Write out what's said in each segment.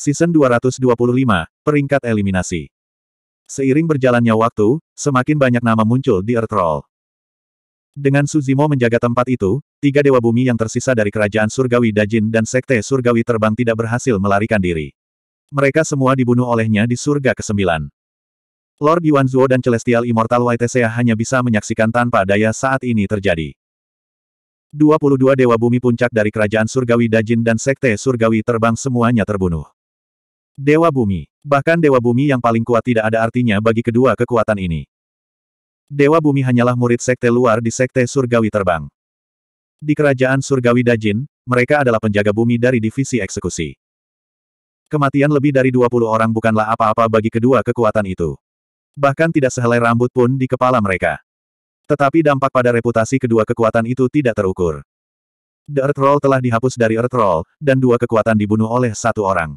Season 225, Peringkat Eliminasi Seiring berjalannya waktu, semakin banyak nama muncul di Earthroll. Dengan Suzimo menjaga tempat itu, tiga dewa bumi yang tersisa dari kerajaan surgawi Dajin dan sekte surgawi terbang tidak berhasil melarikan diri. Mereka semua dibunuh olehnya di surga ke-9. Lord Yuan Zhuo dan Celestial Immortal White Waitesea hanya bisa menyaksikan tanpa daya saat ini terjadi. 22 Dewa Bumi Puncak dari Kerajaan Surgawi Dajin dan Sekte Surgawi Terbang semuanya terbunuh. Dewa Bumi. Bahkan Dewa Bumi yang paling kuat tidak ada artinya bagi kedua kekuatan ini. Dewa Bumi hanyalah murid sekte luar di sekte surgawi terbang. Di kerajaan surgawi Dajin, mereka adalah penjaga bumi dari divisi eksekusi. Kematian lebih dari 20 orang bukanlah apa-apa bagi kedua kekuatan itu. Bahkan tidak sehelai rambut pun di kepala mereka. Tetapi dampak pada reputasi kedua kekuatan itu tidak terukur. The Earth Roll telah dihapus dari Earth Roll, dan dua kekuatan dibunuh oleh satu orang.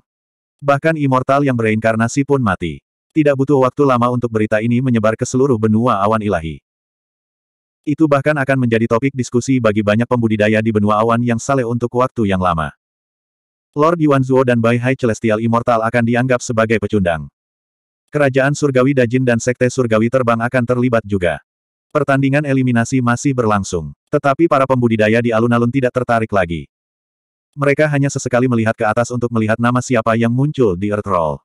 Bahkan immortal yang bereinkarnasi pun mati. Tidak butuh waktu lama untuk berita ini menyebar ke seluruh benua awan ilahi. Itu bahkan akan menjadi topik diskusi bagi banyak pembudidaya di benua awan yang saleh untuk waktu yang lama. Lord Yuanzuo dan Bai Hai Celestial Immortal akan dianggap sebagai pecundang. Kerajaan Surgawi Dajin dan Sekte Surgawi Terbang akan terlibat juga. Pertandingan eliminasi masih berlangsung. Tetapi para pembudidaya di alun-alun tidak tertarik lagi. Mereka hanya sesekali melihat ke atas untuk melihat nama siapa yang muncul di Earth Roll.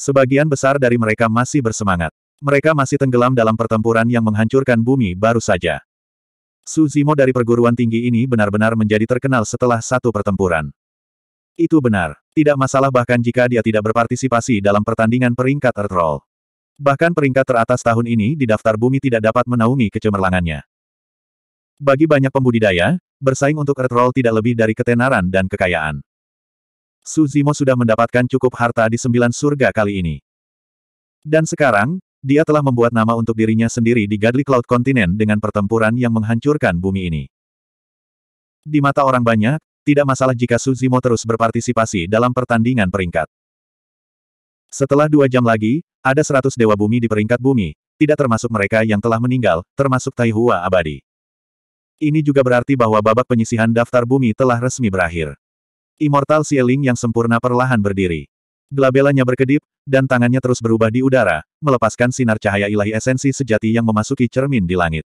Sebagian besar dari mereka masih bersemangat. Mereka masih tenggelam dalam pertempuran yang menghancurkan bumi baru saja. Suzimo dari perguruan tinggi ini benar-benar menjadi terkenal setelah satu pertempuran. Itu benar. Tidak masalah bahkan jika dia tidak berpartisipasi dalam pertandingan peringkat Earth Roll. Bahkan peringkat teratas tahun ini di daftar bumi tidak dapat menaungi kecemerlangannya. Bagi banyak pembudidaya, bersaing untuk Roll tidak lebih dari ketenaran dan kekayaan. Suzimo sudah mendapatkan cukup harta di sembilan surga kali ini. Dan sekarang, dia telah membuat nama untuk dirinya sendiri di Godly Cloud Continent dengan pertempuran yang menghancurkan bumi ini. Di mata orang banyak, tidak masalah jika Suzimo terus berpartisipasi dalam pertandingan peringkat. Setelah dua jam lagi, ada seratus dewa bumi di peringkat bumi, tidak termasuk mereka yang telah meninggal, termasuk Taihua abadi. Ini juga berarti bahwa babak penyisihan daftar bumi telah resmi berakhir. Immortal Sieling yang sempurna perlahan berdiri. Glabelanya berkedip, dan tangannya terus berubah di udara, melepaskan sinar cahaya ilahi esensi sejati yang memasuki cermin di langit.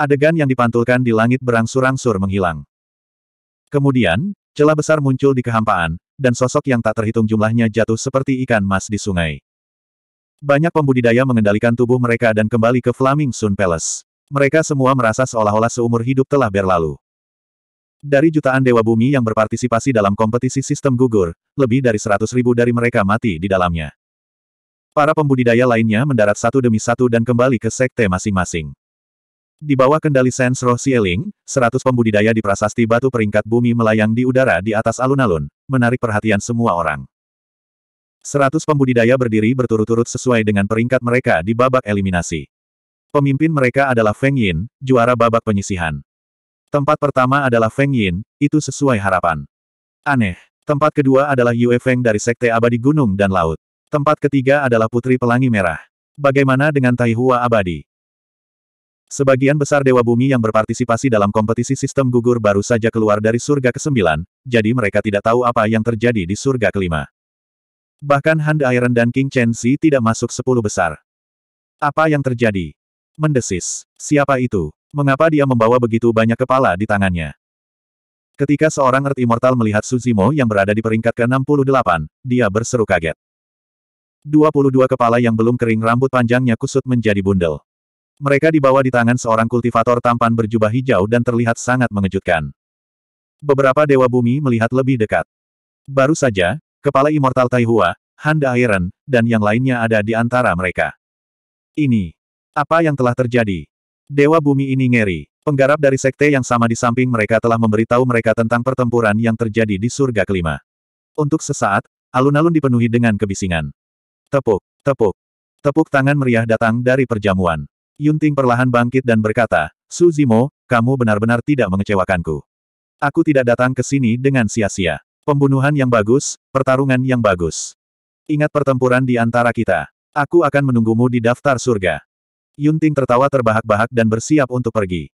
Adegan yang dipantulkan di langit berangsur-angsur menghilang. Kemudian, celah besar muncul di kehampaan, dan sosok yang tak terhitung jumlahnya jatuh seperti ikan mas di sungai. Banyak pembudidaya mengendalikan tubuh mereka dan kembali ke Flaming Sun Palace. Mereka semua merasa seolah-olah seumur hidup telah berlalu. Dari jutaan dewa bumi yang berpartisipasi dalam kompetisi sistem gugur, lebih dari seratus ribu dari mereka mati di dalamnya. Para pembudidaya lainnya mendarat satu demi satu dan kembali ke sekte masing-masing. Di bawah kendali Sense Roh Sieling, seratus pembudidaya di prasasti batu peringkat bumi melayang di udara di atas alun-alun, menarik perhatian semua orang. Seratus pembudidaya berdiri berturut-turut sesuai dengan peringkat mereka di babak eliminasi. Pemimpin mereka adalah Feng Yin, juara babak penyisihan. Tempat pertama adalah Feng Yin, itu sesuai harapan. Aneh. Tempat kedua adalah Yue Feng dari Sekte Abadi Gunung dan Laut. Tempat ketiga adalah Putri Pelangi Merah. Bagaimana dengan Taihua Abadi? Sebagian besar Dewa Bumi yang berpartisipasi dalam kompetisi sistem gugur baru saja keluar dari surga ke-9, jadi mereka tidak tahu apa yang terjadi di surga ke-5. Bahkan Hand Iron dan King Chen Xi tidak masuk 10 besar. Apa yang terjadi? mendesis. Siapa itu? Mengapa dia membawa begitu banyak kepala di tangannya? Ketika seorang Earth Immortal melihat Suzimo yang berada di peringkat ke-68, dia berseru kaget. 22 kepala yang belum kering rambut panjangnya kusut menjadi bundel. Mereka dibawa di tangan seorang kultivator tampan berjubah hijau dan terlihat sangat mengejutkan. Beberapa dewa bumi melihat lebih dekat. Baru saja, kepala Immortal Taihua, Handa Iron, dan yang lainnya ada di antara mereka. Ini, apa yang telah terjadi? Dewa bumi ini ngeri. Penggarap dari sekte yang sama di samping mereka telah memberitahu mereka tentang pertempuran yang terjadi di surga kelima. Untuk sesaat, alun-alun dipenuhi dengan kebisingan. Tepuk, tepuk. Tepuk tangan meriah datang dari perjamuan. Yunting perlahan bangkit dan berkata, Suzimo, kamu benar-benar tidak mengecewakanku. Aku tidak datang ke sini dengan sia-sia. Pembunuhan yang bagus, pertarungan yang bagus. Ingat pertempuran di antara kita. Aku akan menunggumu di daftar surga. Yunting tertawa terbahak-bahak dan bersiap untuk pergi.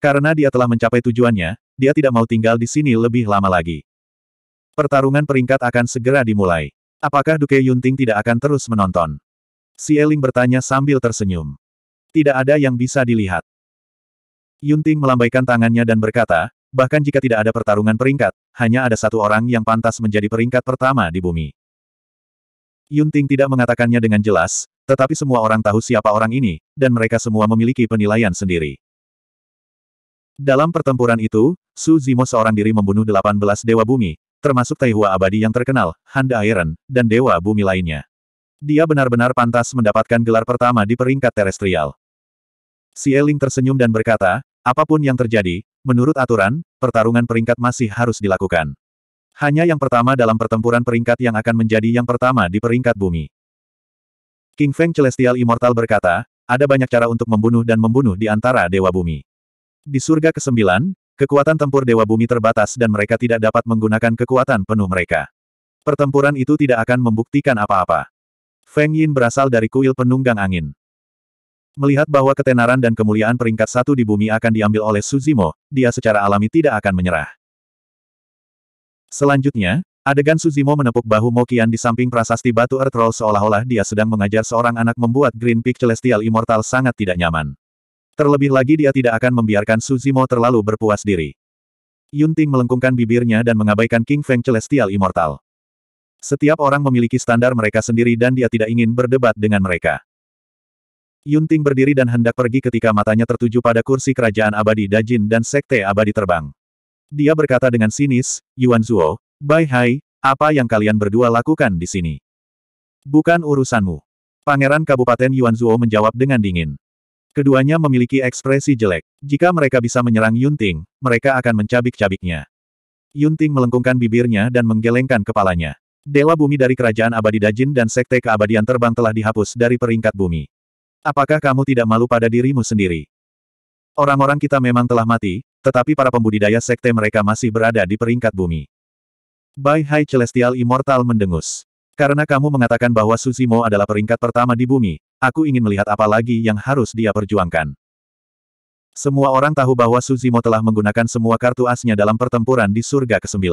Karena dia telah mencapai tujuannya, dia tidak mau tinggal di sini lebih lama lagi. Pertarungan peringkat akan segera dimulai. Apakah Duke Yunting tidak akan terus menonton? Si Eling bertanya sambil tersenyum. Tidak ada yang bisa dilihat. Yunting melambaikan tangannya dan berkata, bahkan jika tidak ada pertarungan peringkat, hanya ada satu orang yang pantas menjadi peringkat pertama di bumi. Yunting tidak mengatakannya dengan jelas, tetapi semua orang tahu siapa orang ini, dan mereka semua memiliki penilaian sendiri. Dalam pertempuran itu, Su Zimo seorang diri membunuh 18 dewa bumi, termasuk Taihua Abadi yang terkenal, Handa Iron, dan dewa bumi lainnya. Dia benar-benar pantas mendapatkan gelar pertama di peringkat terestrial. Si Eling tersenyum dan berkata, apapun yang terjadi, menurut aturan, pertarungan peringkat masih harus dilakukan. Hanya yang pertama dalam pertempuran peringkat yang akan menjadi yang pertama di peringkat bumi. King Feng Celestial Immortal berkata, ada banyak cara untuk membunuh dan membunuh di antara Dewa Bumi. Di surga ke-9, kekuatan tempur Dewa Bumi terbatas dan mereka tidak dapat menggunakan kekuatan penuh mereka. Pertempuran itu tidak akan membuktikan apa-apa. Feng Yin berasal dari kuil penunggang angin. Melihat bahwa ketenaran dan kemuliaan peringkat satu di bumi akan diambil oleh Suzimo, dia secara alami tidak akan menyerah. Selanjutnya, adegan Suzimo menepuk bahu Mokian di samping prasasti batu Earth Roll seolah-olah dia sedang mengajar seorang anak membuat Green Peak Celestial Immortal sangat tidak nyaman. Terlebih lagi dia tidak akan membiarkan Suzimo terlalu berpuas diri. Yunting melengkungkan bibirnya dan mengabaikan King Feng Celestial Immortal. Setiap orang memiliki standar mereka sendiri dan dia tidak ingin berdebat dengan mereka. Yunting berdiri dan hendak pergi ketika matanya tertuju pada kursi kerajaan abadi Dajin dan Sekte Abadi Terbang. Dia berkata dengan sinis, Yuan Zuo, Bai Hai, apa yang kalian berdua lakukan di sini? Bukan urusanmu. Pangeran Kabupaten Yuan Zuo menjawab dengan dingin. Keduanya memiliki ekspresi jelek. Jika mereka bisa menyerang Yunting, mereka akan mencabik-cabiknya. Yunting melengkungkan bibirnya dan menggelengkan kepalanya. Dewa bumi dari kerajaan abadi Dajin dan sekte keabadian terbang telah dihapus dari peringkat bumi. Apakah kamu tidak malu pada dirimu sendiri? Orang-orang kita memang telah mati, tetapi para pembudidaya sekte mereka masih berada di peringkat bumi. Bai Hai Celestial Immortal mendengus. Karena kamu mengatakan bahwa Suzimo adalah peringkat pertama di bumi, aku ingin melihat apa lagi yang harus dia perjuangkan. Semua orang tahu bahwa Suzimo telah menggunakan semua kartu asnya dalam pertempuran di surga ke-9.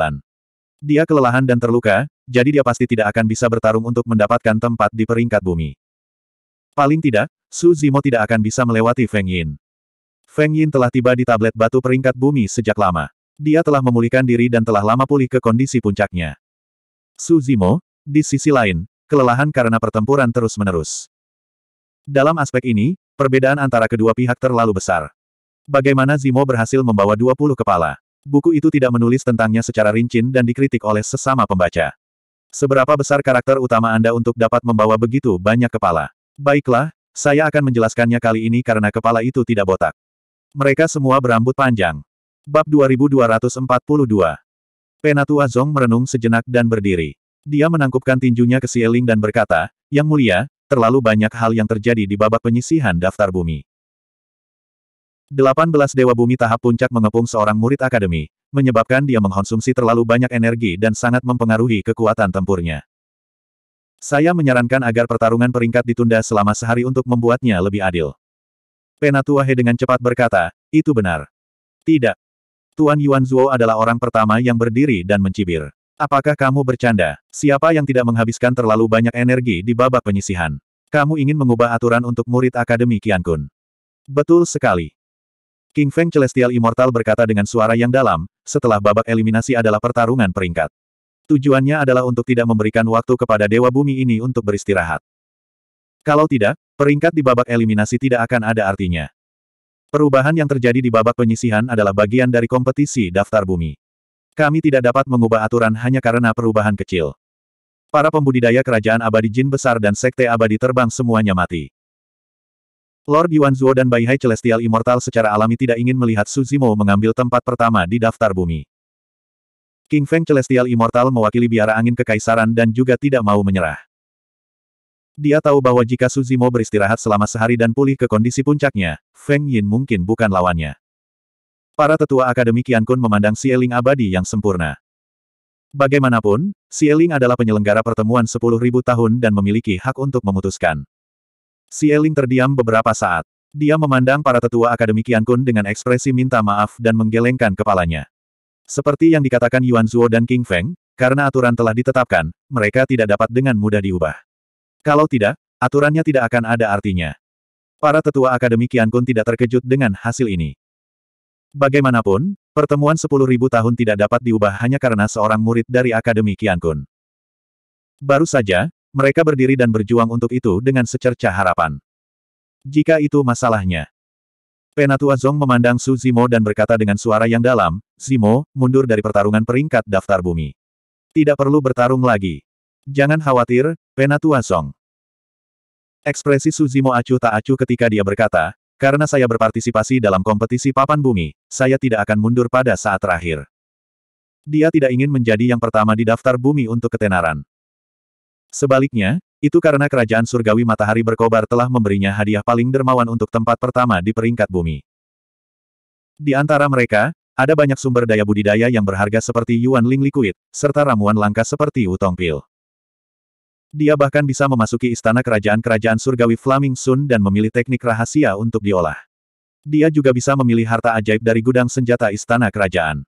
Dia kelelahan dan terluka, jadi dia pasti tidak akan bisa bertarung untuk mendapatkan tempat di peringkat bumi. Paling tidak, Suzimo tidak akan bisa melewati Feng Yin. Feng Yin telah tiba di tablet batu peringkat bumi sejak lama. Dia telah memulihkan diri dan telah lama pulih ke kondisi puncaknya. Su Zimo, di sisi lain, kelelahan karena pertempuran terus-menerus. Dalam aspek ini, perbedaan antara kedua pihak terlalu besar. Bagaimana Zimo berhasil membawa 20 kepala? Buku itu tidak menulis tentangnya secara rinci dan dikritik oleh sesama pembaca. Seberapa besar karakter utama Anda untuk dapat membawa begitu banyak kepala? Baiklah, saya akan menjelaskannya kali ini karena kepala itu tidak botak. Mereka semua berambut panjang. Bab 2242 Penatua Zong merenung sejenak dan berdiri. Dia menangkupkan tinjunya ke Sieling dan berkata, Yang mulia, terlalu banyak hal yang terjadi di babak penyisihan daftar bumi. 18 Dewa Bumi tahap puncak mengepung seorang murid akademi, menyebabkan dia mengkonsumsi terlalu banyak energi dan sangat mempengaruhi kekuatan tempurnya. Saya menyarankan agar pertarungan peringkat ditunda selama sehari untuk membuatnya lebih adil. Penatua He dengan cepat berkata, itu benar. Tidak. Tuan Yuan Zuo adalah orang pertama yang berdiri dan mencibir. Apakah kamu bercanda? Siapa yang tidak menghabiskan terlalu banyak energi di babak penyisihan? Kamu ingin mengubah aturan untuk murid Akademi Qian Kun? Betul sekali. King Feng Celestial Immortal berkata dengan suara yang dalam, setelah babak eliminasi adalah pertarungan peringkat. Tujuannya adalah untuk tidak memberikan waktu kepada Dewa Bumi ini untuk beristirahat. Kalau tidak, peringkat di babak eliminasi tidak akan ada artinya. Perubahan yang terjadi di babak penyisihan adalah bagian dari kompetisi daftar bumi. Kami tidak dapat mengubah aturan hanya karena perubahan kecil. Para pembudidaya kerajaan abadi jin besar dan sekte abadi terbang semuanya mati. Lord Yuan Zhuo dan Bai Hai Celestial Immortal secara alami tidak ingin melihat Suzimo mengambil tempat pertama di daftar bumi. King Feng Celestial Immortal mewakili biara angin kekaisaran dan juga tidak mau menyerah. Dia tahu bahwa jika Suzimo beristirahat selama sehari dan pulih ke kondisi puncaknya, Feng Yin mungkin bukan lawannya. Para tetua akademi Kun memandang Ling abadi yang sempurna. Bagaimanapun, Ling adalah penyelenggara pertemuan 10.000 tahun dan memiliki hak untuk memutuskan. Ling terdiam beberapa saat. Dia memandang para tetua akademi Kun dengan ekspresi minta maaf dan menggelengkan kepalanya. Seperti yang dikatakan Yuan Zuo dan King Feng, karena aturan telah ditetapkan, mereka tidak dapat dengan mudah diubah. Kalau tidak, aturannya tidak akan ada artinya. Para tetua Akademi Kian Kun tidak terkejut dengan hasil ini. Bagaimanapun, pertemuan 10.000 tahun tidak dapat diubah hanya karena seorang murid dari Akademi Kian Kun. Baru saja, mereka berdiri dan berjuang untuk itu dengan secerca harapan. Jika itu masalahnya. Penatua Zong memandang Su Zimo dan berkata dengan suara yang dalam, Zimo, mundur dari pertarungan peringkat daftar bumi. Tidak perlu bertarung lagi. Jangan khawatir, Penatua Song. Ekspresi Suzimo acuh tak acuh ketika dia berkata, karena saya berpartisipasi dalam kompetisi papan bumi, saya tidak akan mundur pada saat terakhir. Dia tidak ingin menjadi yang pertama di daftar bumi untuk ketenaran. Sebaliknya, itu karena kerajaan surgawi matahari berkobar telah memberinya hadiah paling dermawan untuk tempat pertama di peringkat bumi. Di antara mereka, ada banyak sumber daya budidaya yang berharga seperti Yuan Ling Liquid, serta ramuan langka seperti Utong Pil. Dia bahkan bisa memasuki istana kerajaan-kerajaan surgawi Flaming Sun dan memilih teknik rahasia untuk diolah. Dia juga bisa memilih harta ajaib dari gudang senjata istana kerajaan.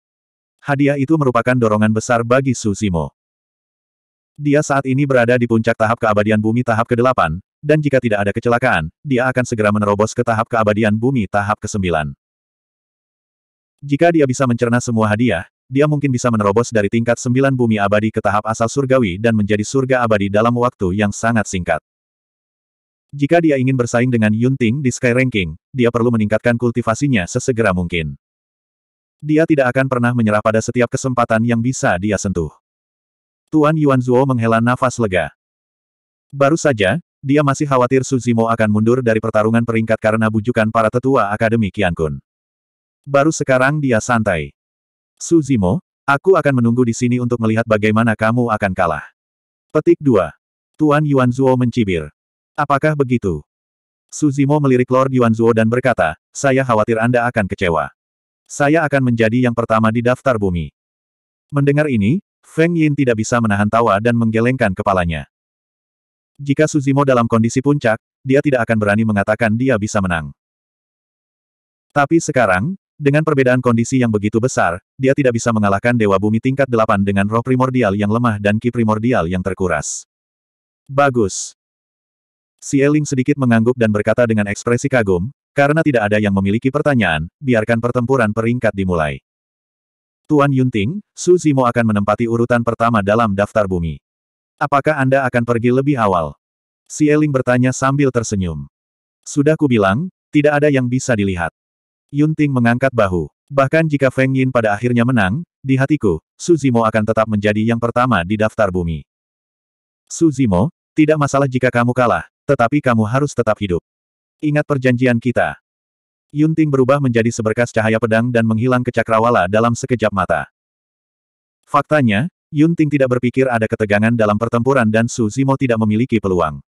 Hadiah itu merupakan dorongan besar bagi Su Susimo. Dia saat ini berada di puncak tahap keabadian bumi tahap ke-8, dan jika tidak ada kecelakaan, dia akan segera menerobos ke tahap keabadian bumi tahap ke-9. Jika dia bisa mencerna semua hadiah, dia mungkin bisa menerobos dari tingkat sembilan bumi abadi ke tahap asal surgawi dan menjadi surga abadi dalam waktu yang sangat singkat. Jika dia ingin bersaing dengan Yunting di Sky Ranking, dia perlu meningkatkan kultivasinya sesegera mungkin. Dia tidak akan pernah menyerah pada setiap kesempatan yang bisa dia sentuh. Tuan Yuan Zuo menghela nafas lega. Baru saja, dia masih khawatir Suzimo akan mundur dari pertarungan peringkat karena bujukan para tetua Akademi Kiankun. Baru sekarang dia santai. Suzimo, aku akan menunggu di sini untuk melihat bagaimana kamu akan kalah. Petik 2. Tuan Yuan Zuo mencibir. Apakah begitu? Suzimo melirik Lord Yuan Zuo dan berkata, saya khawatir Anda akan kecewa. Saya akan menjadi yang pertama di daftar bumi. Mendengar ini, Feng Yin tidak bisa menahan tawa dan menggelengkan kepalanya. Jika Suzimo dalam kondisi puncak, dia tidak akan berani mengatakan dia bisa menang. Tapi sekarang, dengan perbedaan kondisi yang begitu besar, dia tidak bisa mengalahkan Dewa Bumi tingkat delapan dengan roh primordial yang lemah dan ki primordial yang terkuras. Bagus. Si Eling sedikit mengangguk dan berkata dengan ekspresi kagum, karena tidak ada yang memiliki pertanyaan, biarkan pertempuran peringkat dimulai. Tuan Yunting, Su Zimo akan menempati urutan pertama dalam daftar bumi. Apakah Anda akan pergi lebih awal? Si Eling bertanya sambil tersenyum. Sudah kubilang, tidak ada yang bisa dilihat. Yun Ting mengangkat bahu. Bahkan jika Feng Yin pada akhirnya menang, di hatiku, Su Zimo akan tetap menjadi yang pertama di daftar bumi. Su Zimo, tidak masalah jika kamu kalah, tetapi kamu harus tetap hidup. Ingat perjanjian kita. Yunting berubah menjadi seberkas cahaya pedang dan menghilang ke cakrawala dalam sekejap mata. Faktanya, Yunting tidak berpikir ada ketegangan dalam pertempuran dan Su Zimo tidak memiliki peluang.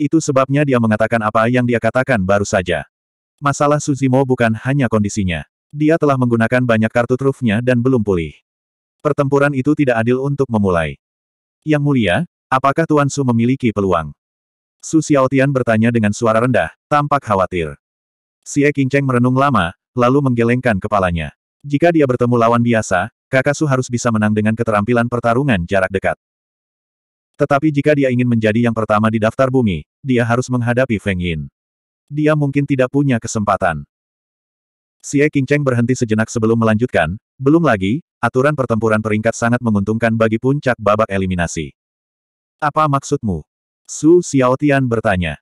Itu sebabnya dia mengatakan apa yang dia katakan baru saja. Masalah Suzimo bukan hanya kondisinya. Dia telah menggunakan banyak kartu trufnya dan belum pulih. Pertempuran itu tidak adil untuk memulai. Yang mulia, apakah Tuan Su memiliki peluang? Su Xiaotian bertanya dengan suara rendah, tampak khawatir. Si E Qingcheng merenung lama, lalu menggelengkan kepalanya. Jika dia bertemu lawan biasa, kakak Su harus bisa menang dengan keterampilan pertarungan jarak dekat. Tetapi jika dia ingin menjadi yang pertama di daftar bumi, dia harus menghadapi Feng Yin. Dia mungkin tidak punya kesempatan. Si Xie Cheng berhenti sejenak sebelum melanjutkan, belum lagi, aturan pertempuran peringkat sangat menguntungkan bagi puncak babak eliminasi. Apa maksudmu? Su Xiaotian bertanya.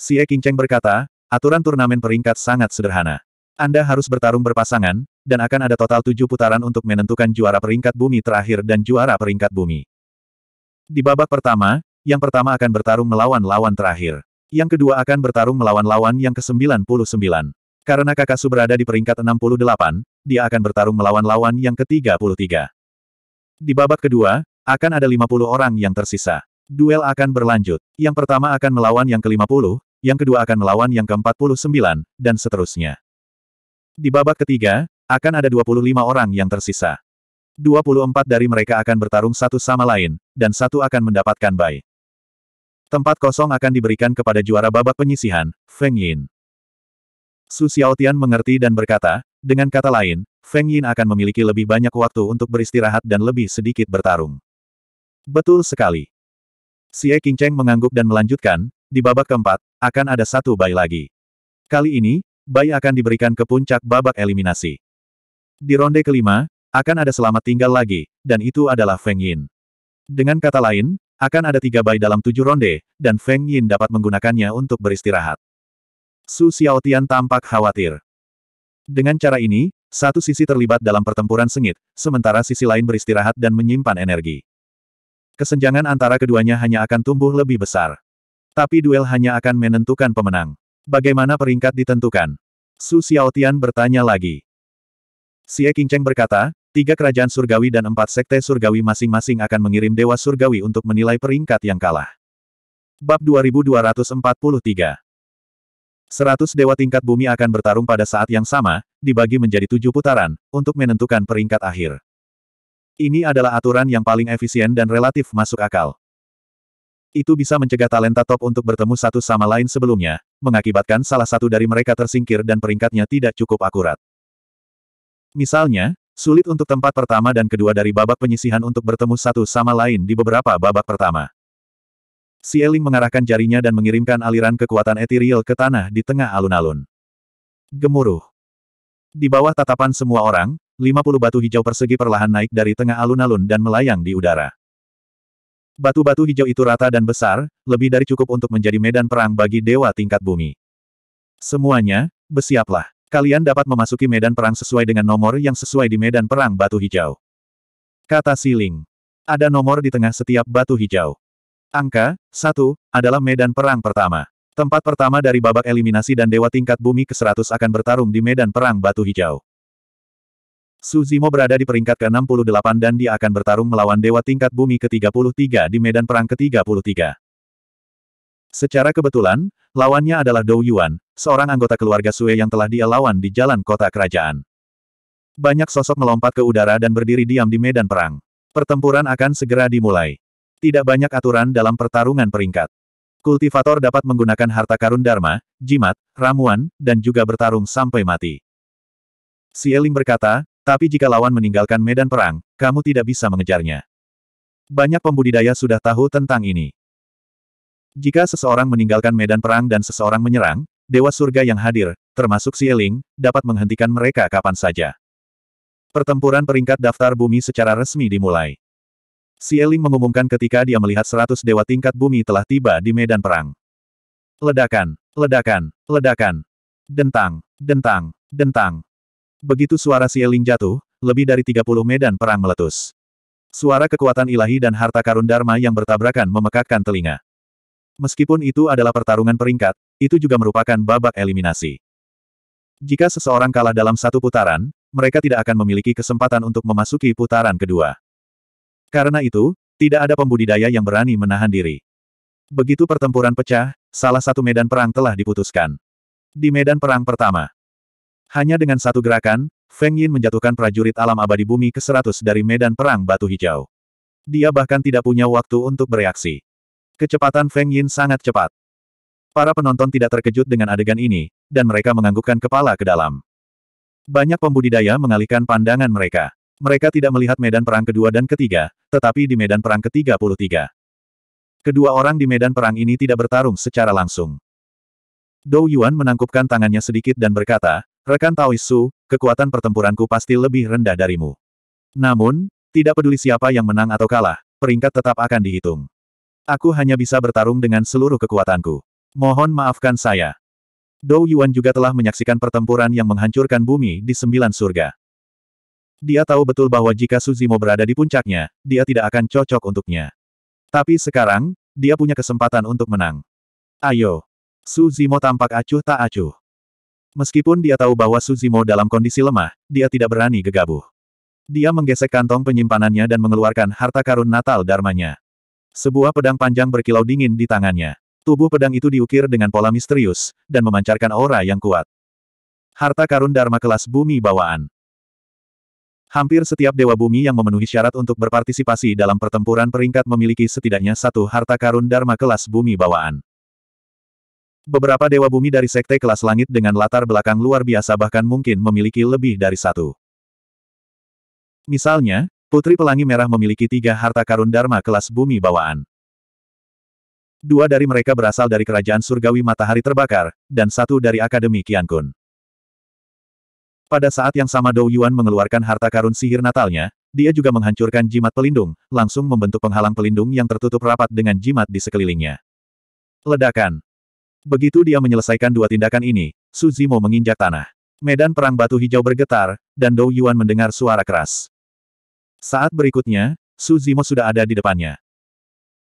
Si Xie Cheng berkata, aturan turnamen peringkat sangat sederhana. Anda harus bertarung berpasangan, dan akan ada total tujuh putaran untuk menentukan juara peringkat bumi terakhir dan juara peringkat bumi. Di babak pertama, yang pertama akan bertarung melawan lawan terakhir. Yang kedua akan bertarung melawan lawan yang ke-99. Karena Kakasu berada di peringkat 68, dia akan bertarung melawan lawan yang ke-33. Di babak kedua, akan ada 50 orang yang tersisa. Duel akan berlanjut. Yang pertama akan melawan yang ke-50, yang kedua akan melawan yang ke-49, dan seterusnya. Di babak ketiga, akan ada 25 orang yang tersisa. 24 dari mereka akan bertarung satu sama lain, dan satu akan mendapatkan bye. Tempat kosong akan diberikan kepada juara babak penyisihan, Feng Yin. Su Xiaotian mengerti dan berkata, dengan kata lain, Feng Yin akan memiliki lebih banyak waktu untuk beristirahat dan lebih sedikit bertarung. Betul sekali. Xie Qingcheng mengangguk dan melanjutkan, di babak keempat, akan ada satu bayi lagi. Kali ini, bayi akan diberikan ke puncak babak eliminasi. Di ronde kelima, akan ada selamat tinggal lagi, dan itu adalah Feng Yin. Dengan kata lain, akan ada tiga bayi dalam tujuh ronde, dan Feng Yin dapat menggunakannya untuk beristirahat. Su Xiaotian tampak khawatir. Dengan cara ini, satu sisi terlibat dalam pertempuran sengit, sementara sisi lain beristirahat dan menyimpan energi. Kesenjangan antara keduanya hanya akan tumbuh lebih besar. Tapi duel hanya akan menentukan pemenang. Bagaimana peringkat ditentukan? Su Xiaotian bertanya lagi. Xie Qingcheng berkata, Tiga kerajaan surgawi dan empat sekte surgawi masing-masing akan mengirim dewa surgawi untuk menilai peringkat yang kalah. Bab 2243 Seratus dewa tingkat bumi akan bertarung pada saat yang sama, dibagi menjadi tujuh putaran, untuk menentukan peringkat akhir. Ini adalah aturan yang paling efisien dan relatif masuk akal. Itu bisa mencegah talenta top untuk bertemu satu sama lain sebelumnya, mengakibatkan salah satu dari mereka tersingkir dan peringkatnya tidak cukup akurat. Misalnya, Sulit untuk tempat pertama dan kedua dari babak penyisihan untuk bertemu satu sama lain di beberapa babak pertama. Sieling mengarahkan jarinya dan mengirimkan aliran kekuatan etiril ke tanah di tengah alun-alun. Gemuruh. Di bawah tatapan semua orang, 50 batu hijau persegi perlahan naik dari tengah alun-alun dan melayang di udara. Batu-batu hijau itu rata dan besar, lebih dari cukup untuk menjadi medan perang bagi dewa tingkat bumi. Semuanya, bersiaplah. Kalian dapat memasuki medan perang sesuai dengan nomor yang sesuai di medan perang batu hijau. Kata Siling. Ada nomor di tengah setiap batu hijau. Angka, 1, adalah medan perang pertama. Tempat pertama dari babak eliminasi dan Dewa Tingkat Bumi ke-100 akan bertarung di medan perang batu hijau. Suzimo berada di peringkat ke-68 dan dia akan bertarung melawan Dewa Tingkat Bumi ke-33 di medan perang ke-33. Secara kebetulan, lawannya adalah Dou Yuan, seorang anggota keluarga Sue yang telah dia lawan di jalan kota kerajaan. Banyak sosok melompat ke udara dan berdiri diam di medan perang. Pertempuran akan segera dimulai. Tidak banyak aturan dalam pertarungan peringkat. Kultivator dapat menggunakan harta karun Dharma, jimat, ramuan, dan juga bertarung sampai mati. Si Eling berkata, tapi jika lawan meninggalkan medan perang, kamu tidak bisa mengejarnya. Banyak pembudidaya sudah tahu tentang ini. Jika seseorang meninggalkan medan perang dan seseorang menyerang, Dewa Surga yang hadir, termasuk Sieling, dapat menghentikan mereka kapan saja. Pertempuran peringkat daftar bumi secara resmi dimulai. Sieling mengumumkan ketika dia melihat 100 dewa tingkat bumi telah tiba di medan perang. Ledakan, ledakan, ledakan. Dentang, dentang, dentang. Begitu suara Sieling jatuh, lebih dari 30 medan perang meletus. Suara kekuatan ilahi dan harta karun Dharma yang bertabrakan memekakkan telinga. Meskipun itu adalah pertarungan peringkat, itu juga merupakan babak eliminasi. Jika seseorang kalah dalam satu putaran, mereka tidak akan memiliki kesempatan untuk memasuki putaran kedua. Karena itu, tidak ada pembudidaya yang berani menahan diri. Begitu pertempuran pecah, salah satu medan perang telah diputuskan. Di medan perang pertama, hanya dengan satu gerakan, Feng Yin menjatuhkan prajurit alam abadi bumi ke seratus dari medan perang batu hijau. Dia bahkan tidak punya waktu untuk bereaksi. Kecepatan Feng Yin sangat cepat. Para penonton tidak terkejut dengan adegan ini, dan mereka menganggukkan kepala ke dalam. Banyak pembudidaya mengalihkan pandangan mereka. Mereka tidak melihat medan perang kedua dan ketiga, tetapi di medan perang ke-33. Kedua orang di medan perang ini tidak bertarung secara langsung. Dou Yuan menangkupkan tangannya sedikit dan berkata, Rekan Taoisu, kekuatan pertempuranku pasti lebih rendah darimu. Namun, tidak peduli siapa yang menang atau kalah, peringkat tetap akan dihitung. Aku hanya bisa bertarung dengan seluruh kekuatanku. Mohon maafkan saya. Dou Yuan juga telah menyaksikan pertempuran yang menghancurkan bumi di sembilan surga. Dia tahu betul bahwa jika Suzimo berada di puncaknya, dia tidak akan cocok untuknya. Tapi sekarang, dia punya kesempatan untuk menang. Ayo. Suzimo tampak acuh tak acuh. Meskipun dia tahu bahwa Suzimo dalam kondisi lemah, dia tidak berani gegabah. Dia menggesek kantong penyimpanannya dan mengeluarkan harta karun Natal Darmanya. Sebuah pedang panjang berkilau dingin di tangannya. Tubuh pedang itu diukir dengan pola misterius, dan memancarkan aura yang kuat. Harta karun Dharma kelas bumi bawaan. Hampir setiap dewa bumi yang memenuhi syarat untuk berpartisipasi dalam pertempuran peringkat memiliki setidaknya satu harta karun Dharma kelas bumi bawaan. Beberapa dewa bumi dari sekte kelas langit dengan latar belakang luar biasa bahkan mungkin memiliki lebih dari satu. Misalnya, Putri Pelangi Merah memiliki tiga harta karun Dharma kelas bumi bawaan. Dua dari mereka berasal dari Kerajaan Surgawi Matahari Terbakar, dan satu dari Akademi Kiankun. Pada saat yang sama Dou Yuan mengeluarkan harta karun sihir natalnya, dia juga menghancurkan jimat pelindung, langsung membentuk penghalang pelindung yang tertutup rapat dengan jimat di sekelilingnya. Ledakan. Begitu dia menyelesaikan dua tindakan ini, Suzimo menginjak tanah. Medan perang batu hijau bergetar, dan Dou Yuan mendengar suara keras. Saat berikutnya, Suzimo sudah ada di depannya.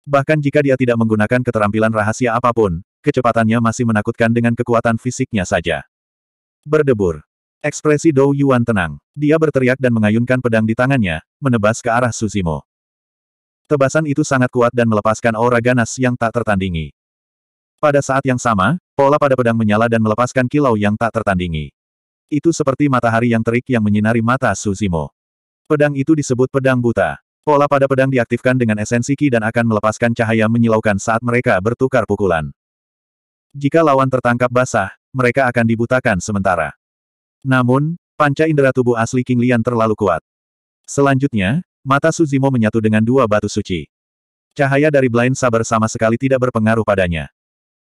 Bahkan jika dia tidak menggunakan keterampilan rahasia apapun, kecepatannya masih menakutkan dengan kekuatan fisiknya saja. Berdebur. Ekspresi Dou Yuan tenang. Dia berteriak dan mengayunkan pedang di tangannya, menebas ke arah Suzimo. Tebasan itu sangat kuat dan melepaskan aura ganas yang tak tertandingi. Pada saat yang sama, pola pada pedang menyala dan melepaskan kilau yang tak tertandingi. Itu seperti matahari yang terik yang menyinari mata Suzimo. Pedang itu disebut pedang buta. Pola pada pedang diaktifkan dengan esensi ki dan akan melepaskan cahaya menyilaukan saat mereka bertukar pukulan. Jika lawan tertangkap basah, mereka akan dibutakan sementara. Namun, panca indera tubuh asli King Lian terlalu kuat. Selanjutnya, mata Suzimo menyatu dengan dua batu suci. Cahaya dari Blind Saber sama sekali tidak berpengaruh padanya.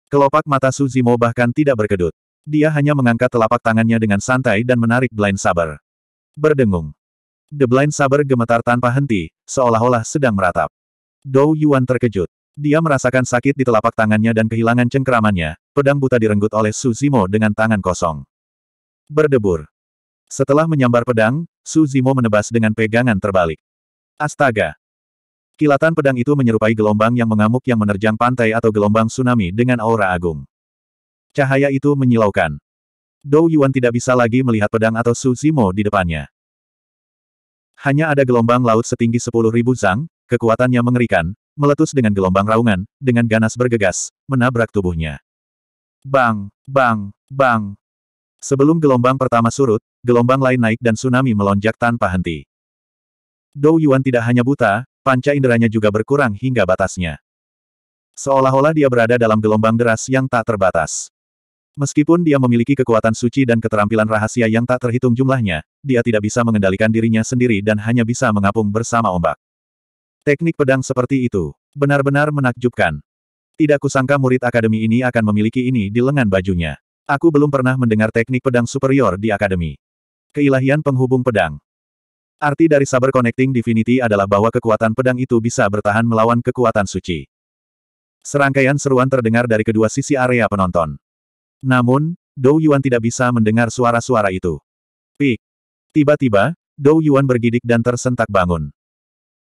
Kelopak mata Suzimo bahkan tidak berkedut. Dia hanya mengangkat telapak tangannya dengan santai dan menarik Blind Saber. Berdengung. The Blind Saber gemetar tanpa henti, seolah-olah sedang meratap. Dou Yuan terkejut. Dia merasakan sakit di telapak tangannya dan kehilangan cengkeramannya, pedang buta direnggut oleh Su Zimo dengan tangan kosong. Berdebur. Setelah menyambar pedang, Su Zimo menebas dengan pegangan terbalik. Astaga! Kilatan pedang itu menyerupai gelombang yang mengamuk yang menerjang pantai atau gelombang tsunami dengan aura agung. Cahaya itu menyilaukan. Dou Yuan tidak bisa lagi melihat pedang atau Su Zimo di depannya. Hanya ada gelombang laut setinggi sepuluh ribu zang, kekuatannya mengerikan, meletus dengan gelombang raungan, dengan ganas bergegas, menabrak tubuhnya. Bang, bang, bang. Sebelum gelombang pertama surut, gelombang lain naik dan tsunami melonjak tanpa henti. Dou Yuan tidak hanya buta, panca inderanya juga berkurang hingga batasnya. Seolah-olah dia berada dalam gelombang deras yang tak terbatas. Meskipun dia memiliki kekuatan suci dan keterampilan rahasia yang tak terhitung jumlahnya, dia tidak bisa mengendalikan dirinya sendiri dan hanya bisa mengapung bersama ombak. Teknik pedang seperti itu benar-benar menakjubkan. Tidak kusangka murid akademi ini akan memiliki ini di lengan bajunya. Aku belum pernah mendengar teknik pedang superior di akademi. Keilahian penghubung pedang. Arti dari Saber Connecting Divinity adalah bahwa kekuatan pedang itu bisa bertahan melawan kekuatan suci. Serangkaian seruan terdengar dari kedua sisi area penonton. Namun, Dou Yuan tidak bisa mendengar suara-suara itu. Pik. Tiba-tiba, Dou Yuan bergidik dan tersentak bangun.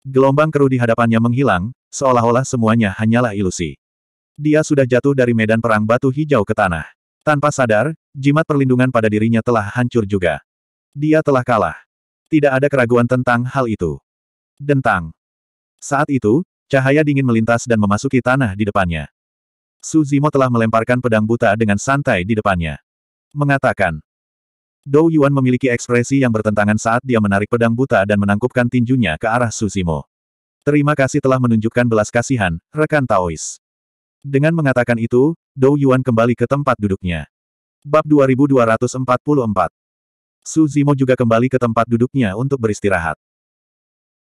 Gelombang keruh di hadapannya menghilang, seolah-olah semuanya hanyalah ilusi. Dia sudah jatuh dari medan perang batu hijau ke tanah. Tanpa sadar, jimat perlindungan pada dirinya telah hancur juga. Dia telah kalah. Tidak ada keraguan tentang hal itu. Dentang. Saat itu, cahaya dingin melintas dan memasuki tanah di depannya. Su Zimo telah melemparkan pedang buta dengan santai di depannya. Mengatakan, Dou Yuan memiliki ekspresi yang bertentangan saat dia menarik pedang buta dan menangkupkan tinjunya ke arah Su Zimo. Terima kasih telah menunjukkan belas kasihan, rekan Taois. Dengan mengatakan itu, Dou Yuan kembali ke tempat duduknya. Bab 2244 Su Zimo juga kembali ke tempat duduknya untuk beristirahat.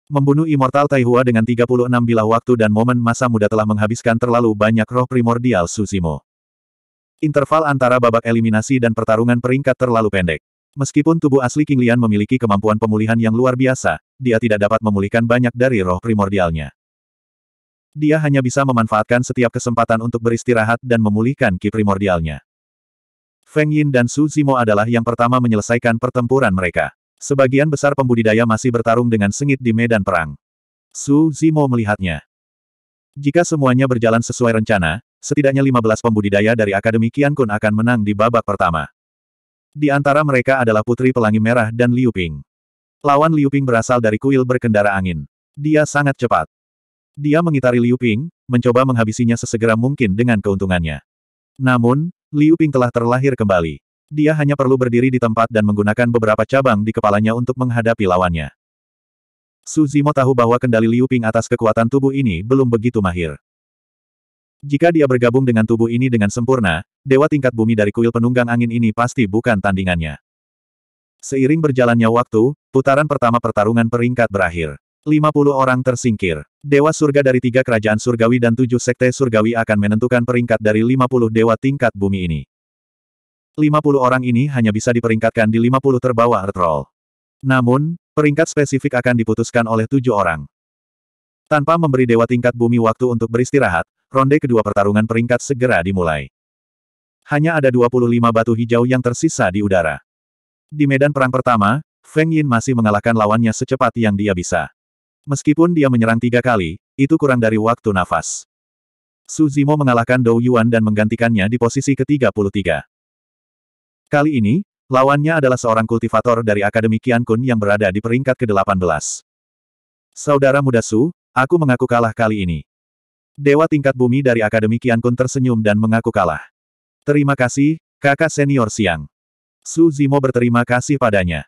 Membunuh Immortal Taihua dengan 36 bilah waktu dan momen masa muda telah menghabiskan terlalu banyak roh primordial Suzimo. Interval antara babak eliminasi dan pertarungan peringkat terlalu pendek. Meskipun tubuh asli King Lian memiliki kemampuan pemulihan yang luar biasa, dia tidak dapat memulihkan banyak dari roh primordialnya. Dia hanya bisa memanfaatkan setiap kesempatan untuk beristirahat dan memulihkan ki primordialnya. Feng Yin dan Su Zimo adalah yang pertama menyelesaikan pertempuran mereka. Sebagian besar pembudidaya masih bertarung dengan sengit di medan perang. Su Zimo melihatnya. Jika semuanya berjalan sesuai rencana, setidaknya 15 pembudidaya dari Akademi Qiankun Kun akan menang di babak pertama. Di antara mereka adalah Putri Pelangi Merah dan Liu Ping. Lawan Liu Ping berasal dari kuil berkendara angin. Dia sangat cepat. Dia mengitari Liu Ping, mencoba menghabisinya sesegera mungkin dengan keuntungannya. Namun, Liu Ping telah terlahir kembali. Dia hanya perlu berdiri di tempat dan menggunakan beberapa cabang di kepalanya untuk menghadapi lawannya. Su Zimo tahu bahwa kendali Liu Ping atas kekuatan tubuh ini belum begitu mahir. Jika dia bergabung dengan tubuh ini dengan sempurna, dewa tingkat bumi dari kuil penunggang angin ini pasti bukan tandingannya. Seiring berjalannya waktu, putaran pertama pertarungan peringkat berakhir. 50 orang tersingkir. Dewa surga dari tiga kerajaan surgawi dan tujuh sekte surgawi akan menentukan peringkat dari 50 dewa tingkat bumi ini. 50 orang ini hanya bisa diperingkatkan di 50 terbawah Earthroll. Namun, peringkat spesifik akan diputuskan oleh tujuh orang. Tanpa memberi dewa tingkat bumi waktu untuk beristirahat, ronde kedua pertarungan peringkat segera dimulai. Hanya ada 25 batu hijau yang tersisa di udara. Di medan perang pertama, Feng Yin masih mengalahkan lawannya secepat yang dia bisa. Meskipun dia menyerang tiga kali, itu kurang dari waktu nafas. Su Zimo mengalahkan Dou Yuan dan menggantikannya di posisi ke-33. Kali ini, lawannya adalah seorang kultivator dari Akademi Kian Kun yang berada di peringkat ke-18. Saudara muda Su, aku mengaku kalah kali ini. Dewa tingkat bumi dari Akademi Kian Kun tersenyum dan mengaku kalah. Terima kasih, kakak senior siang. Su Zimo berterima kasih padanya.